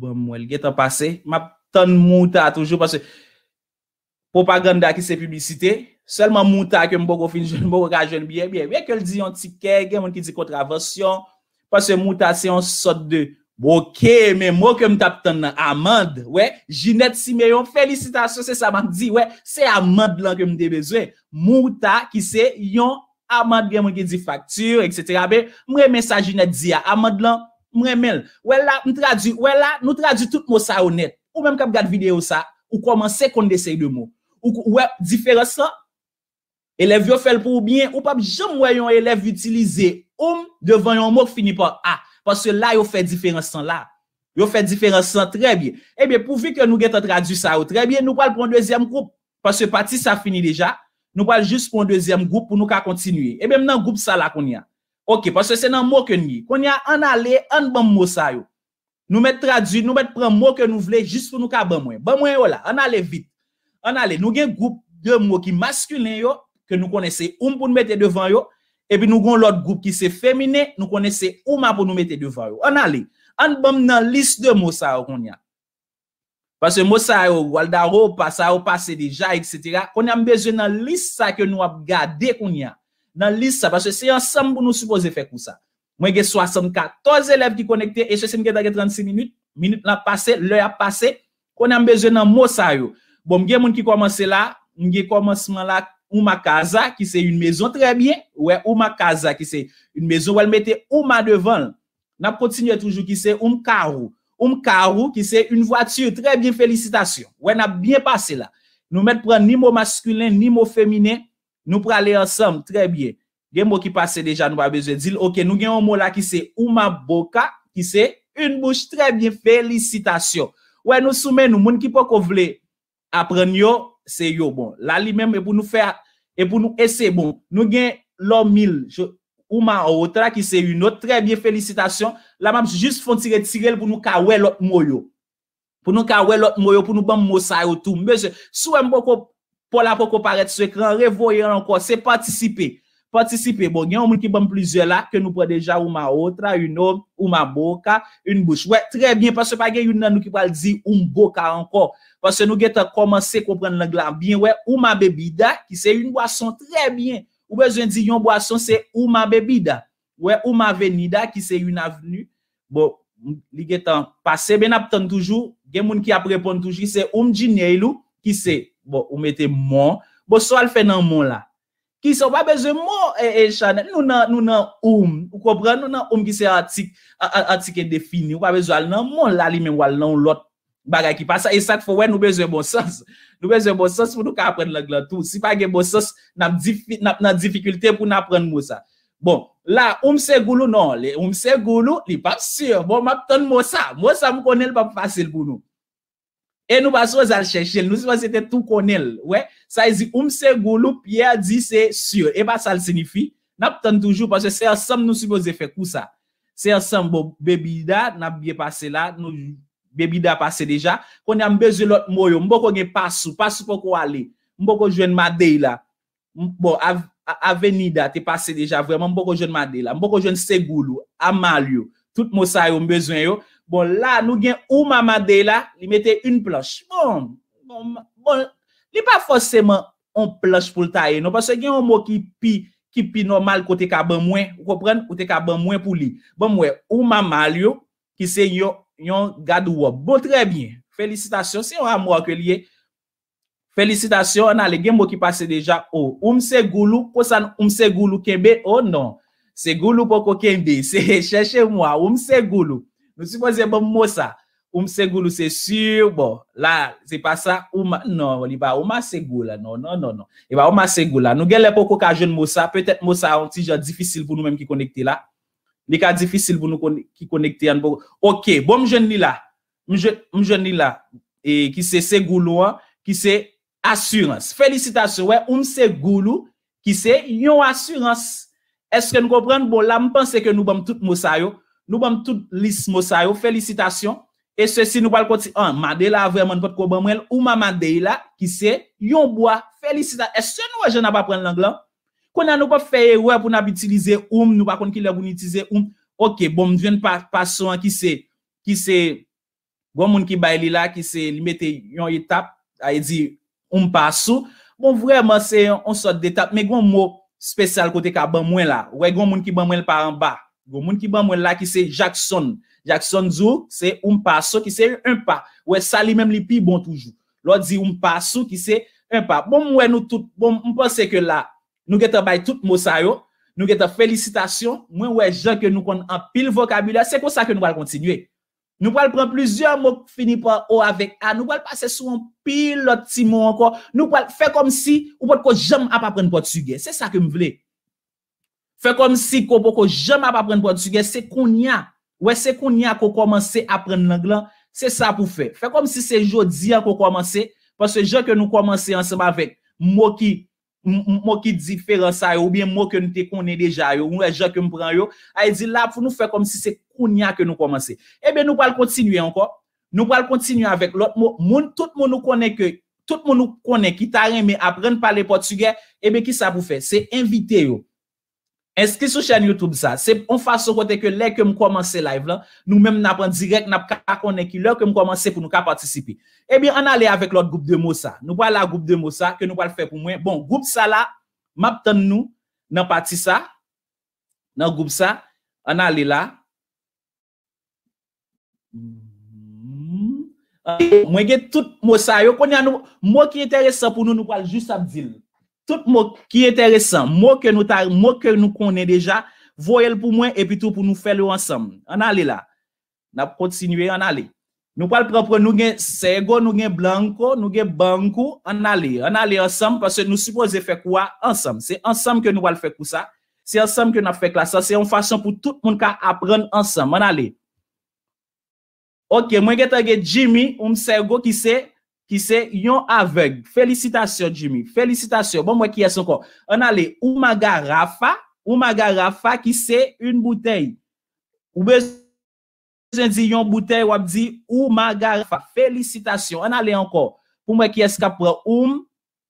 A: bon mwen li getan pase. Map tan mouta toujou pase. Propaganda ki se publicite. Selman mouta ke m boko fin jen, boko ra jen biye. Biye ke l di yon tike, gen moun ki zi kontraversyon. Pase mouta se yon sot de... Bwoke, me mwok kem tap tan nan amad. We, jinet si me yon felicitasyon se sa man di. We, se amad lan kem debezwe. Mwou ta ki se yon amad gen mwen kem di faktur, etc. Be, mwen men sa jinet di ya. Amad lan, mwen men. We la, mwen tradu. We la, nou tradu tout mwen sa yon net. Ou menm kap gad videyo sa. Ou koman se konde se yon mwen. Ou, we, diferasan. Elev yo fel pou mwen. Ou pap jom mwen yon elev yotilize. Ou m devan yon mwen finipan. A, a. Pas se la yo fe diferent san la. Yo fe diferent san trebi. Ebe eh pou vi ke nou gen te tradu sa yo trebi, nou pal pou an deuxième groupe. Pas se pati sa fini deja, nou pal juste pou an deuxième groupe pou nou ka kontinuye. Ebe eh mnen an groupe sa la konye. Ok, pas se se nan mou ke nou ye. Konye an ale, an ban mou sa yo. Nou met tradu, nou met pran mou ke nou vle, juste pou nou ka ban mwen. Ban mwen yo la, an ale vit. An ale, nou gen groupe de mou ki maskulè yo, ke nou konese yon pou nou mette devan yo, epi nou goun lout goup ki se fèmine, nou kone se ouma pou nou mette devan yo. An bon, alè, an bom nan lis de moussaro koun ya. Pase moussaro, waldaro, moussaro pase dija, etc. Koun ambeje nan lis sa ke nou ap gade koun ya. Nan lis sa, pase se yon sam pou nou suppose fè koun sa. Mwen gen 74 elef ki konekte, e se se mwen gen dage 36 minut, minut la pase, lè a pase, koun ambeje nan moussaro. Bom, gen moun ki koumanse la, gen koumanseman la, Uma Casa, qui c'est une maison très bien. Ouais, Uma Casa, qui c'est une maison où elle mettait Uma devant. N'a continué toujours qui c'est Um ou Um karou qui c'est une voiture. Très bien, félicitations. Ouais, n'a bien passé là. Nous mettons prendre ni mot masculin, ni mot féminin. Nous pour aller ensemble. Très bien. Des mots qui passent déjà, nous pas besoin de dire. OK, nous avons un mot là qui c'est Uma Boca, qui c'est une bouche. Très bien, félicitations. Ouais, nous soumets nous, moun qui pas qu'on apprendre c'est yo bon. Là lui-même est pour nous faire et pour nous essayer bon. Nous gain l'homme ou ma Outra qui c'est une autre très bien félicitations. Là même juste font tirer tirer pour nous kawe l'autre moyo. Pour nous kawe l'autre moyo pour nous bon mot ça tout. Monsieur, sou en beaucoup pour la pour paraître sur écran, revoyer encore, c'est participer. Patisipe, bon gen, ou moun ki bom plizye la, ke nou po deja ou ma otra, ou ma boca, ou ma bouche. Ouè, tre bie, pas se pa gen, ou moun ki pal di ou mou boca anko, pas se nou geta komanse, ou moun bebi da, ki se ou moun boason, tre bie, ou bezon di yon boason, se ou moun bebi da, ou moun veni da, ki se ou moun avenu, bon, li geta pase, ben ap ton toujou, gen moun ki ap repon toujou, ki se ou moun jiney lou, ki se, bon, ou moun ete moun, bon, so al fè nan moun la, Kisa ou pa beze moun e eh, eh, chanè, nou nan oum, ou kopren, nou nan oum ki se atik, atik e defini, ou pa beze al nan moun, la li men wal nan lot bagay ki pa sa. E sat fowen nou beze moun sas, nou beze moun sas bon pou nou ka apren le glan tou, si pa ge moun sas nan difikultè pou nan apren moun sa. Bon, la bon, oum se goulou non, oum se goulou li pap sir, bon map ton moun sa, moun sa moun konel pap pasil pou nou. Et nous passons à chercher. Nous c'était tout connel. Ouais, ça dit um se goulou, Pierre dit c'est sûr. Et pas ça le signifie. N'abtend toujours parce que c'est ensemble nous supposons faire tout ça. C'est ensemble bébida n'a bien passé là. Nous bébida passé déjà. Qu'on a besoin de l'autre moyo. Mboko gen pas passou pour quoi aller. Mboko jeune madei là. Bon, avenida es passé déjà vraiment. beaucoup jeune madei là. beaucoup jeune se goulou, amalio. Tout mot ça yon besoin yo. Bon, la, nou gen ou mamade la, li mette yon plosh. Bon, bon, bon li pa fosseman yon plosh pou l'ta e. Non, paswe gen yon mou ki pi normal kote ka ban mwen. Ou kopren, kote ka ban mwen pou li. Bon, mwen, ou mamade yo, ki se yon gad wop. Bon, tre bien. Felicitasyon, se yon amou akwe liye. Felicitasyon, an ale gen mou ki pase deja. Ou, ou mse goulou, posan, ou mse goulou kebe, ou oh non. Se goulou poko kebe, se chèche mou, ou mse goulou. Nous supposons bon mot ça. Oum Segoulou, c'est sûr, bon, là, c'est pas ça, Ouma, non, il va Ouma là. non, non, non, non. Il va Ouma là. Nous gagnons l'époque qu'à jeune Moussa, peut-être Moussa un petit genre difficile pour nous-mêmes qui connecter là. Il est difficile pour nous qui connecter. Ok, bon, jeune ni là, jeune ni là, et qui c'est Segoulou, qui c'est assurance. Félicitations, ouais, Oum Segoulou, qui c'est yon assurance. Est-ce que nous comprenons? Bon, là, je pense que nous sommes tout Moussa yo. Nou bom tout lis mou sayo, felicitasyon. E se si nou pal kote si, an, madè la avèman pot kou ban mwen, ou ma madè la, ki se, yon bo a felicitasyon. E se nou a jen ap apren lang lan, kon an nou pa feye wè pou nan ap itilize oum, nou pa kon ki lè goun itilize oum. Ok, bom, dwen pasou an ki se, ki se, gwen moun ki bay li la, ki se, li mette yon etap, a ye di, oum pasou. Bon, vwèman se, on sot detap, me gwen mou spesyal kote ka ban mwen la, wè gwen moun ki ban mwen pa an ba, Le mon qui va là, qui c'est Jackson. Jackson, c'est un pas, qui c'est un pas. Ou est même, li bon toujours. L'autre dit un pas, qui c'est un pas. Bon, nous on pense que là, nous avons tout le yo. Nous avons félicitations. Moi, je veux que nous prenons un pile vocabulaire. C'est pour ça que nous allons continuer. Nous allons prendre plusieurs mots, finis par O avec A. Nous allons passer sous un pile de mot encore. Nous allons faire comme si nous ne jamais apprendre le portugais. C'est ça que je veux. Fait comme si vous ne jamais apprendre portugais, c'est qu'on y a. Ouais, c'est qu'on y a qu'on commence à apprendre l'anglais. C'est ça pour faire. Fait comme si c'est aujourd'hui qu'on commence. Parce que gens que nous commençons ensemble avec, moi qui mot qui différent ou bien moi que nous te connais déjà ou les gens que nous prenons, yo a ah, là pour nous faire comme si c'est kounia que nous commencer Eh bien nous allons continuer encore nous allons continuer avec l'autre mot Tout tout monde nous connaît que tout monde nous connaît qui t'a aimé apprendre parler portugais eh bien qui ça pour faire c'est inviter yo Enski sou chan YouTube sa. Se on fason kote ke lè ke m komanse live la, nou mèm n ap an direk, n ap kakone ki lè ke m komanse pou nou ka patisipi. Ebi, eh an ale avèk lòt goup de mousa. Nou wè la goup de mousa, ke nou wè l fè pou mwen. Bon, goup sa la, map tan nou, nan pati sa. Nan goup sa, an ale la. Mwen gen tout mousa yo, konye an nou, m wè ki etè resan pou nou, nou wè l jus ap dil. tout mot qui est intéressant, mot que nous mot que nous connaissons déjà, voyez pour moi et puis tout pour nous faire le ensemble. On aller là. On va continuer, on aller. Nous pas propre nous gain Sego, nous gain Blanco, nous gain Banco, on aller, on aller ensemble parce que nous supposons faire quoi ensemble. C'est ensemble que nous allons faire pour ça. C'est ensemble que nous fait ça. c'est une façon pour tout le monde apprendre ensemble. On aller. OK, moi j'ai Jimmy, on Sego qui c'est qui c'est yon aveugle. Félicitations, Jimmy. Félicitations. Bon, moi qui est encore. On a les Oumaga ou Oumaga qui c'est une bouteille. Ou besoin de yon bouteille ou dit Oumaga Rafa. Félicitations. On a les encore. Pour moi qui est ce qu'après. Oum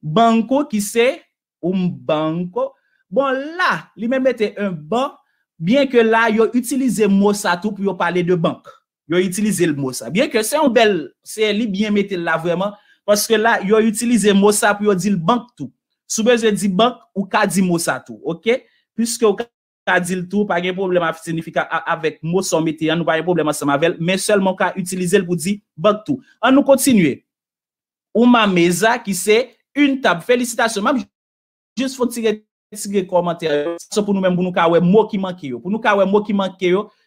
A: Banco qui c'est Oum Banco. Bon, là, lui-même était un banc, bien que là, il utilisé mot ça tout pour parler de banque. Ils ont utilisé le mot ça. Bien que c'est un bel, c'est li bien mettre là vraiment, parce que là, ils a utilisé le mot ça pour dire le banque tout. Sous besoin dit banque ou ka dit mot ça tout, ok? Puisque vous dit le tout, pas de problème avec mot son mette, hein, nous pas de problème ensemble avec, mais seulement ka le pour dire banque tout. On nous continue. Ou ma mesa qui c'est une table. Félicitations. Même juste faut tirer commentaires, commentaire pour nous même pour nous le mot qui manque Pour nous le mot qui manque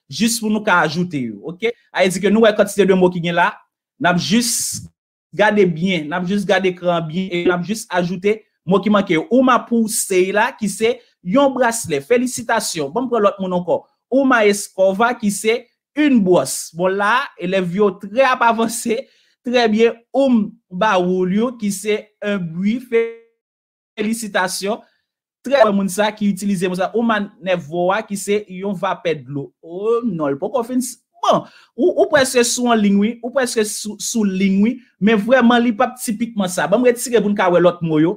A: juste pour nous ajouter. OK? A dit que nous, quand c'est de mots qui sont là, avons juste gardé bien, nous avons juste gardé cran bien, et avons juste ajouté mot qui manque Ou ma là, qui c'est un bracelet. Félicitations. Bon, pour l'autre mon encore. Ou ma escova, qui c'est une bosse. Bon, là, vieux très avancée. Très bien. Oum baoulio, qui c'est un bruit. Félicitations. Treman moun sa ki utilize moun sa. Oman nevoa ki se yon va pedlo. O oh, nol. Po konfinse. Bon. Ou prese sou an lingwi. Ou prese sou lingwi. Men vweman li pa tipikman sa. Ban mwen etsire pou nka we lot mou yo.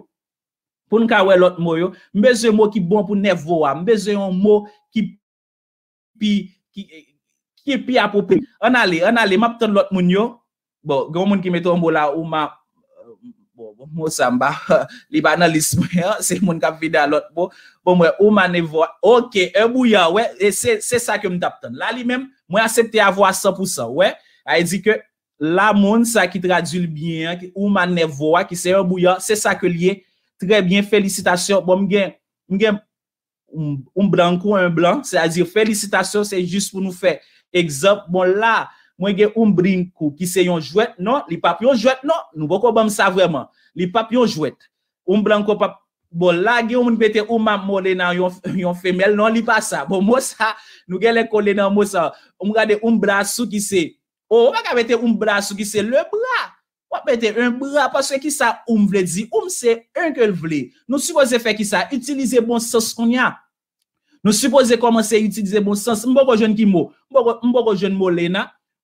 A: Pou nka we lot mou yo. Mbeze mou ki bon pou nevoa. Mbeze yon mou ki pi apopi. Anale. Anale. Map ton lot moun yo. Bon. Gon moun ki meto an mou la. Oman. Mo sa mba li banalist mwen, se mwen kap vide alot mwen, mwen oumane vwa, ok, e mbouyan, wè, e se sa ke mdapten. La li men, mwen asepte avwa 100%, wè, a yi e di ke la moun sa ki tradyul byen, oumane vwa, ki se mbouyan, e se sa ke liye, trebyen felicitasyon, mwen gen, mwen gen, mwen blanco, mwen blan, se a di felicitasyon, se jist pou nou fe ekzamp, mwen bon, la, Mwen gen oum brin kou, ki se yon jwet, non? Li pap yon jwet, non? Nou vò kò bèm sa vwèman. Li pap yon jwet. Oum bran kò pap. Bon, la gen oum mwen bete oum amore nan yon femel, non? Li pa sa. Bon, mò sa, nou gen lè kolè nan mò sa. Oum gade oum bra sou ki se. O, oh, wè ka bete oum bra sou ki se? Le bra. Wè bete oum bra, paswe ki sa oum vle di. Oum se, oum kèl vle. Nou suppose fè ki sa, utilize bon sens koun ya. Nou suppose kòman se utilize bon sens. Mwen bò kò jèn ki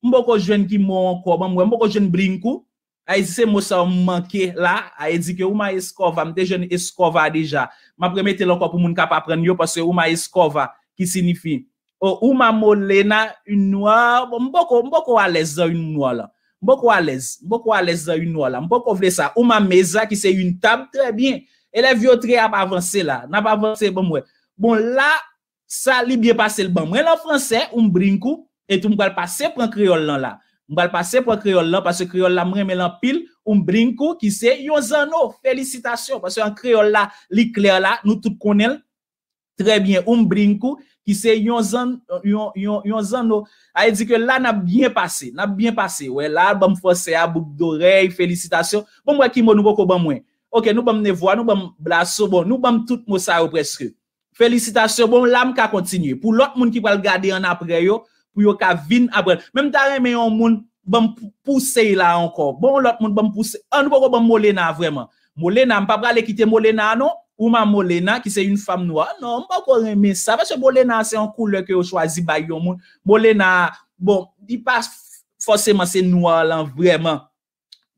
A: Mboko jwen ki mwen anko, mwen mboko jwen brinkou, a yi se mwen sa manke la, a yi di ke ou ma eskova, m'de te jwen eskova deja. Ma premete lanko pou moun kap apren yo, que ou ma eskova, ki signifie, Ou ma molena, une noa, mboko, mboko alez da une noa la. Mboko alez, mboko alez da un noa la. Mboko vle sa, ou ma meza ki se une tab, très bien. Elev yo a avancé avanse la, pas avancé bon mwen. Bon la, sa li bien pase l bon. mwen. La franse, un brinkou, et tout m'a passer pour un créole là m'a passer pour un créole là parce que créole là m'remet en pile un brinco qui c'est yon zano félicitations parce que en créole là li là nous tout connaissons très bien on brinco qui c'est yon zan zano a ah, dit que là n'a bien passé n'a bien passé ouais là bon forcé à bouc d'oreille félicitations bon moi qui nous un bon moins OK nous bon voir nous bon blasso bon nous bon tout mot ça presque Félicitations, bon, l'âme qui a continué. Pour l'autre monde qui va le garder en après, yo, pour yon ka vin après. Même ta reme yon moun bon pousse la encore. Bon l'autre moun bon pousse. An ah, nou bako Molena vraiment Molena, pas prale kite Molena non. Ou ma Molena qui c'est une femme noire. Non, mpa ko ça. Parce que Molena c'est yon couleur que yon choisi par moun. Molena, bon, di pas forcément se noir là, vraiment.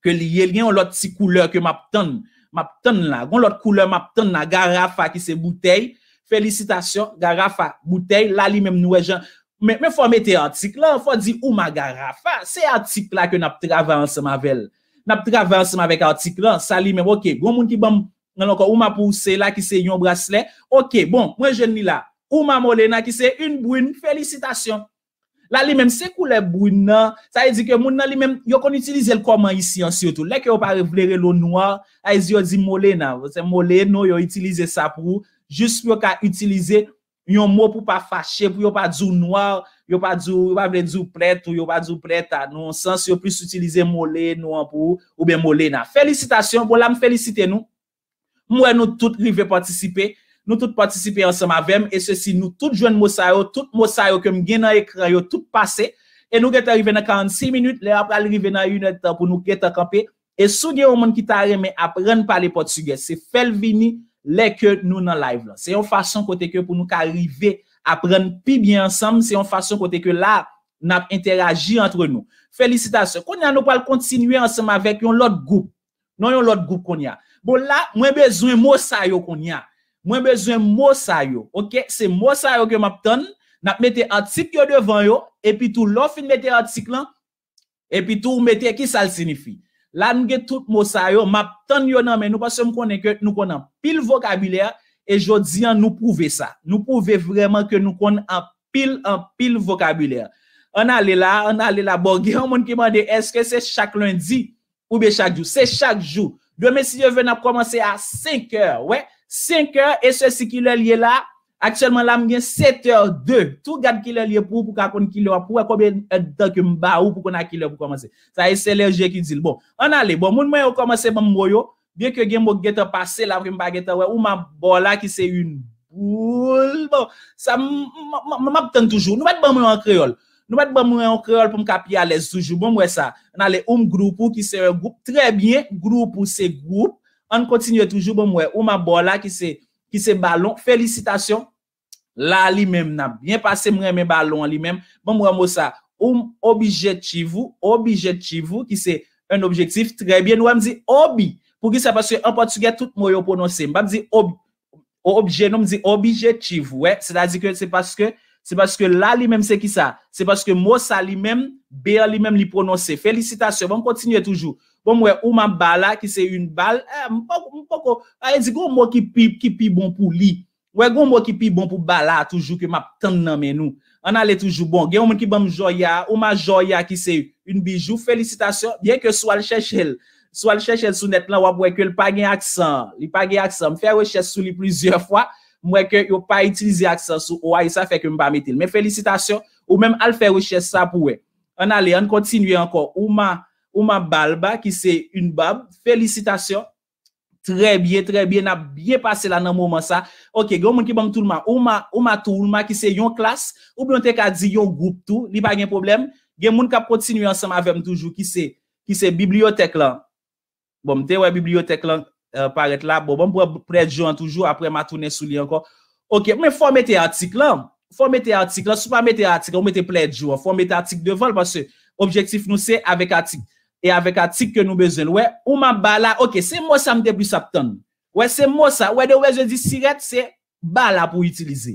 A: Que liye, lien yon l'autre si couleur que ma pton. Ma pton la. Gon l'autre couleur la. Garafa qui se bouteille. félicitations Garafa, bouteille. La li même noue mais il faut mettre article là, il faut dire ma garafa C'est article là que nous travaillons ensemble avec elle. Nous travaillons ensemble avec l'article là. Sali, mais ok, bon, moun ki bam, nan loko, ouma là se la ki un bracelet. Ok, bon, moi je ni là. Ouma Molena qui c'est une brune, félicitations. Là, lui même c'est couleur brune ça veut dire que moun gens, ils même, utilisé utilise le comment ici en surtout. là que yon pas vlere l'eau noir, a ont dit « Molena, c'est Moleno, yon utilise ça pour, juste pour utiliser yon mot pour pas fâcher, pour yon pas dire noir, yon pas dire, yon pas dire prêtre, ou yon pas dire prêtre, non, sens yon plus utiliser mollet, noir, pour, ou bien mollet, na. Félicitations, bon, là, me nous. Moi, nous tous rive participer, nous tous participer ensemble avec, et ceci, nous tous jeunes mots ça, tout mots ça, que m'gen dans écran, yo, tout passé, et nous get arrivé dans 46 minutes, les après arrivé dans une heure pour nous get camper, et sou gen monde qui t'a aimé apprendre parler portugais, c'est Felvini, les que nous dans live c'est une façon côté que pour nous arriver à prendre plus bien ensemble c'est une façon côté que là n'a interagi entre nous félicitations qu'on a nous pas continuer ensemble avec l'autre autre groupe non un autre groupe qu'on a bon là moi besoin mot ça qu'on a moi besoin mot ça OK c'est moi ça yo que m'a donne n'a article devant yo et puis tout l'offre fin mettre article là et puis tout mettre qui ça signifie Langue tout mot ça yo m'a mais nous parce que nous connaît que nous en pile vocabulaire et jodi an nous prouver ça nous prouver vraiment que nous connaît en pile en pile vocabulaire on aller là on aller là bon un monde qui dit est-ce que c'est chaque lundi ou bien chaque jour c'est chaque jour demain si je commencer à 5 heures, ouais 5 heures, et ceci qui est lié là Actuellement, là, je 7h02. Tout garde qui est lié pour pour qu'on qui pour combien de temps que m'ba ou pour qu'on a qui pour commencer. Ça c'est léger qui dit bon, on allez bon, moun moi commencer bon moyo, bien que gen mo geta passé la prime bageta ouais ou ma bola qui c'est une boule. Bon, ça m'attend toujours. Nous mettons bon en créole. Nous mettons bon en créole pour me à l'aise toujours. Bon moi ça. On les um groupe qui c'est un groupe très bien, groupe ou c'est groupe. On continue toujours bon moi ou ma bola qui c'est qui c'est ballon. Félicitations là même n'a bien passé me remet ballon lui même bon moi mo ça um objectif vous objectif vous qui c'est un objectif très bien Nous me dit obi pour qui ça parce que en portugais tout mot prononcer m'a dit obi objet non dit objectif ouais c'est-à-dire que c'est parce que c'est parce que Lali lui même c'est qui ça c'est parce que moi, ça lui même bien lui même il prononcer félicitations bon continue toujours bon moi ou ma balle qui c'est une balle eh, m'poko dit qui qui bon pour lui oui, gon mot qui pi bon pour bala toujours que m'a tande nan men nous. On allait toujours bon. Gen moun ki bam joya, ou ma joya qui c'est une bijou, félicitations, bien que soit le elle, Soit le elle sous net la ou wè que le pas gen accent, il pas gen accent. Me faire recherche sous lui plusieurs fois, moi que yo pas utilisé accent sous ouais, ça fait que me pas Mais félicitations ou même al fè recherche ça pour On allait on continue encore. ou ma Balba qui c'est une bab, félicitations Très bien, très bien, a bien passé là dans moment ça. OK, il y qui tout ma, Ou ma, ma tout qui c'est yon classe, ou bien di yon groupe tout, il n'y a pas de problème. Il y a ensemble avec toujours, qui c'est, qui c'est bibliothèque là. Bon, t'es la bibliothèque là, euh, là. Bon, bon, pour près toujours, après ma tournée sous encore. OK, mais faut mettre article là. Faut mettre article là. Si pas mettre article, on mette plein de jours. Faut mettre article devant parce que objectif nous c'est avec article. E avek atik ke nou bezel. Ou man bala. Ok, se mwosa mde plus aptan. Ou se mwosa. Ou e de wèzè di siret, se bala pou itilize.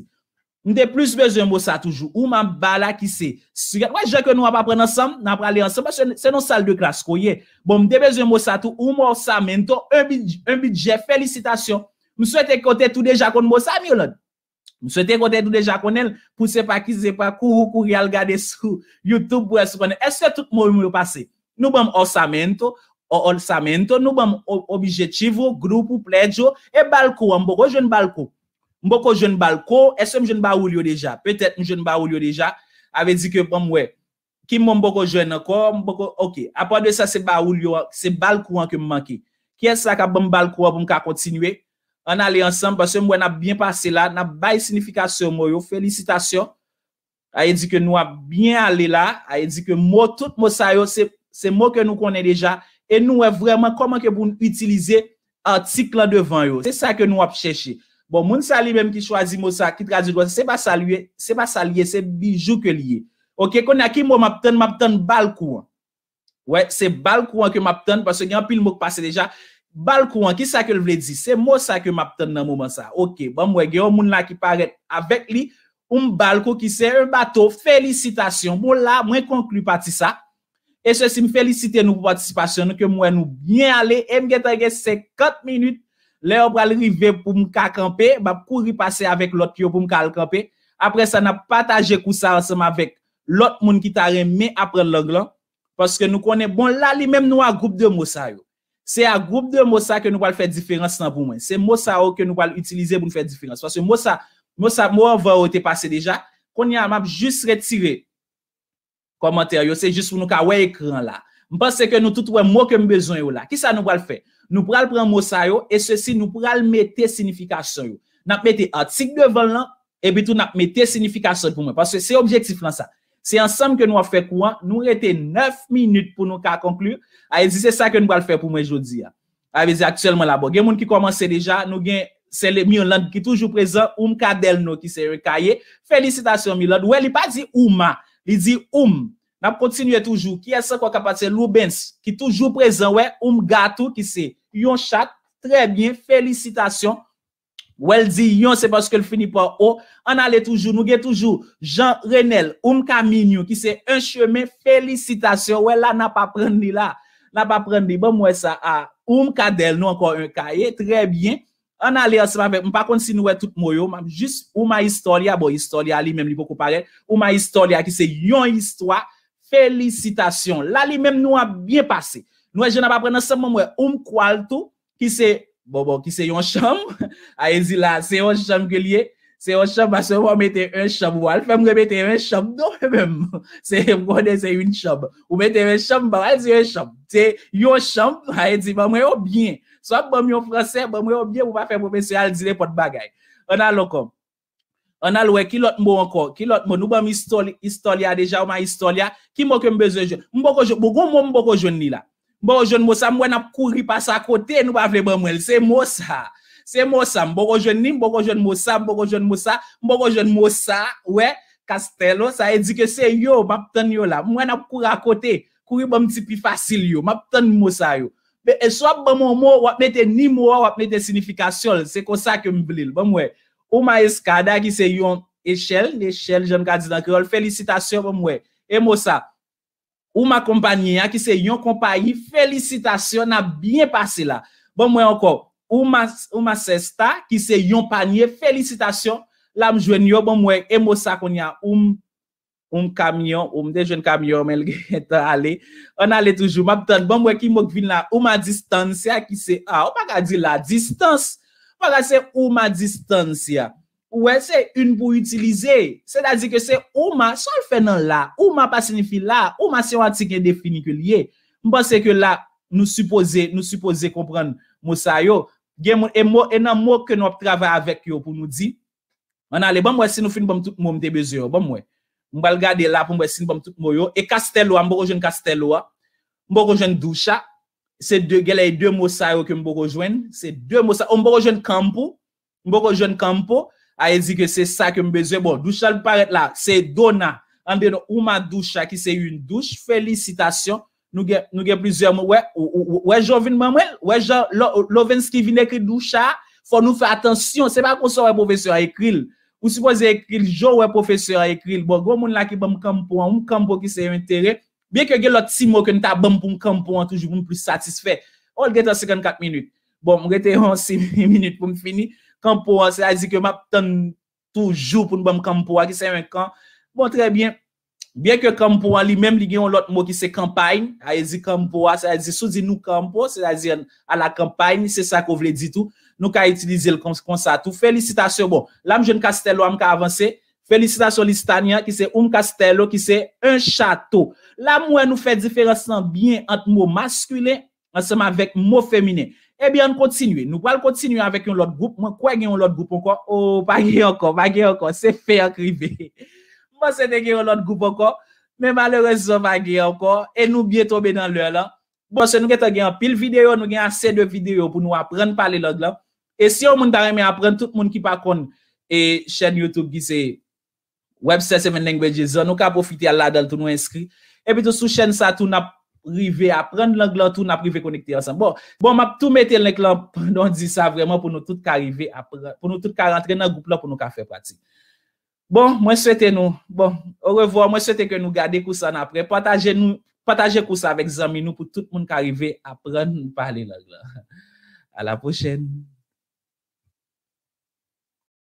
A: Mde plus bezel mwosa toujou. Ou man bala ki se siret. Ou e jè ke nou ap apren ansam. Nap pralè ansam. Se nou sal de klas koye. Bon, mde bezel mwosa tou. Ou mwosa mento. Un bidje. Felicitasyon. Mwiswete kote tout de jakon mwosa mi ou lòd. Mwiswete kote tout de jakon el. Pouse pa kize pa. Kou kou kou. Kou kou. Nous bam orçamento, orçamento, nous sommes objetivo, groupe pledge et balco, mboko jeune balco. Mboko jeune balco, est-ce que jeune baoulio déjà? Peut-être jeune baoulio déjà. Avait dit que bon ouais. Qui beaucoup jeune encore, beaucoup OK. part de ça c'est baoulio, c'est balco hein, que me manque. Qui est ça qui a bon balco hein, pour continuer? On aller ensemble parce que moi n'a bien passé là, n'a bail signification moi, félicitations. A dit que nous a bien allé là, a dit que moi tout moi ça c'est c'est moi que nous connaissons déjà, et nous est vraiment comment que vous utilisez article devant yo. C'est ça que nous avons cherché. Bon, moun sa même qui choisit mot ça, qui traduit ça, c'est pas saluer, c'est pas saluer, c'est bijou que lié. OK, qu'on a qui m'a m'apten m'apten bal Ouais, c'est bal que m'apten parce qu'il y a un pile mot passé déjà. Bal qui ça que le veut dire? C'est moi ça que m'apten dans moment ça. OK, bon moi un moun là qui paraît avec lui, un balcon qui c'est un bateau. Félicitations. Bon là, moi conclu parti ça. Et ceci me félicite pour la participation, nous que moi nous bien aller. Et me 50 minutes. Là, on va arriver pour me camper. Je bah, vais courir passer avec l'autre pour me camper. Après ça, on partager partagé ça ensemble avec l'autre monde qui t'a remé après l'anglais. Parce que nous connaissons bon là, même nous à groupe de Mossa. C'est à groupe de Mossa que nous allons faire différence pour moi, C'est Mossa que nous allons utiliser pour faire différence. Parce que Mossa, Mossa, moi, on va passer déjà. Qu'on y juste retirer commentaire c'est juste pour nous ka wè écran là. pense que nous tout wè mot que besoin yo là. Qui ça nous va le faire? Nous pral prendre mot ça et ceci nous pral mettre signification yo. N'a mettre article devant là et puis tout n'a signification pour moi parce que c'est objectif là ça. C'est ensemble que nous avons fait quoi? Nous été 9 minutes pour nous conclure. Ah, c'est ça que nous allons faire pour moi aujourd'hui. Ah. Ah, actuellement là-bas. Il y a des gens qui commencent déjà. Nous avons c'est le Milan qui est toujours présent, Oum Kadelno qui s'est recaillé. Félicitations Milan. Ouais, il pas dit Ouma. Il dit Oum. N'a continué toujours. Qui est-ce qu'on capable c'est Loubens qui toujours présent ouais Oum Gatou qui c'est Yon chat très bien félicitations. Ou dit yon c'est parce qu'elle finit par O. On allait toujours nous avons toujours Jean Renel Oum Camignon qui c'est un chemin félicitations. Ouais là n'a pas ni là. N'a pas prendre bon moi ça à Oum Kadel nous encore un cahier très bien en alliance avec moi, pas contre si nous sommes tout moyo, m'a juste ou ma historia, bon historia li même li beaucoup pareil, ou ma historia qui c'est yon histoire, félicitations. Là lui même nous a bien passé. Nous je n'ai pas prendre ensemble moi, ou m'kwal tout qui c'est bon bon qui c'est yon chambre. Aïe là, c'est yon chambre que c'est yon chambre parce que moi mettez un chambre, elle fait me mettre un chambre non même. C'est bon, c'est une chambre. Vous mettez une bah, chambre, c'est une chambre. C'est yon chambre, aïe dit bah, moi oh, bien. So ap bom yo franse, bom yo obye, mou va fe mou mese al dile pot bagay. An al lo kom. An al we, kilot mbo anko. Kilot mbo, nou bom histor ya, deja ou ma histor ya, ki mbo ke mbeze jen. Mbo go jen, mbo go mbo mbo go jen ni la. Mbo go jen mbo sa, mwen ap kuri pasa akote, nou ba vle bom el. Se mbo sa. Se mbo sa, mbo go jen ni, mbo go jen mbo sa, mbo go jen mbo sa, mbo go jen mbo sa, we, kastelo. Sa e di ke se yo, mba pten yo la. Mwen ap kuri akote, kuri bom ti pi fasil yo. Mba pten mbo Et e soit bon moment, ou ap mette ni moi, signification. mette comme ça que ça que mblil. ouais. Ou ma escada qui se yon échelle, l'échelle jen ka félicitations, bon ouais. et moi, ça. ma ou ma compagnie qui se yon compagnie. Félicitations na bien Bon moi encore. Où ma ou ma Sesta qui se yon panier. Félicitations. la bon yo Et e moi ça qu'on y a oum. Un kamyon, ou mde jwen kamyon, men lge etan ale, an ale toujou. Mab ton, bon mwen ki mok vin la, ou ma distan, siya ki se, a, ou pa ka di la, distan, pa la se, ou ma distan, siya. Ouwe, se, un pou utilize, se da di ke se, ou ma, sol fenan la, ou ma pa sinifi la, ou ma se yon atik e defini ke liye. Mpase ke la, nou suppose, nou suppose kompren mousa yo, gen moun, enan e moun ke nou ap travay avek yo pou mou di. An ale, bon mwen si nou fin bon mou mte bezyo, bon mwen. M'balgade la regarder là pour signer c'est tout moyo. Et Castelloa, je vais Castelloa. Je vais Doucha. C'est deux gars, les e deux mots que je rejoindre. C'est deux mots On va rejoindre Campo. On va rejoindre Campo. a e dit que c'est ça que je besoin. Bon, Doucha, elle paraît là. C'est Dona. En de Ouma Doucha, qui c'est une douche. Félicitations. Nous avons plusieurs mots. Ouais, Jovin Manuel Ouais, Jovin qui vient écrire Doucha. Faut nous faire attention. C'est pas qu'on soit un professeur à écrire. Ou supposé écrire jo ouais professeur a écrit bon gros monde là qui bam campo un hein, campo qui c'est intérêt bien que gen l'autre mots que t'a bam pour campo hein, toujours pour plus satisfait. On get 54 minutes. Bon, on en 6 minutes pour me finir. Campo c'est à dire que m'attend toujours pour bam campo hein, qui c'est un camp. Bon très bien. Bien que campo lui-même il a un l'autre mot qui c'est campagne, a dit campo c'est à dire sous dit nous campo, c'est à dire à la campagne, c'est ça qu'on veut dire tout nous ka utiliser le comme ça tout félicitations bon l'âme jeune Castello am avancé. Félicitations Listania qui c'est un Castello qui c'est un château. Là moi nous fait différence bien entre mot masculin ensemble avec mot féminin. Eh bien on continue. Nous allons continuer avec un autre groupe. Moi quoi un autre groupe encore Oh pas encore, pas encore, c'est fait arriver. Moi c'est un autre groupe encore, mais malheureusement pas encore et nous bien tomber dans l'heure là. Bon, c'est nous avons pile vidéo, nous avons assez de vidéos pour nous apprendre à parler l'autre et si on moun ta reme apren, tout moun ki pa kon e chaîne YouTube qui se Webster 7 Languages, nous nou ka profite al la del tou et puis E pi tou sou chen sa tou nap rive apren lang lan tou nap rive Bon, bon map tou mette lèk lan pendon di sa vreman pou nou tout ka rive apren, pou nou tout ka rentre nan goup là pour nous ka faire partie. Bon, je souhaite nous. bon, au revoir, mwen swete ke nou gade kousan apre, pataje nou, pataje kousan avec zami nou pour tout moun ka rive apren nou apprendre parler l'anglais. À la prochaine.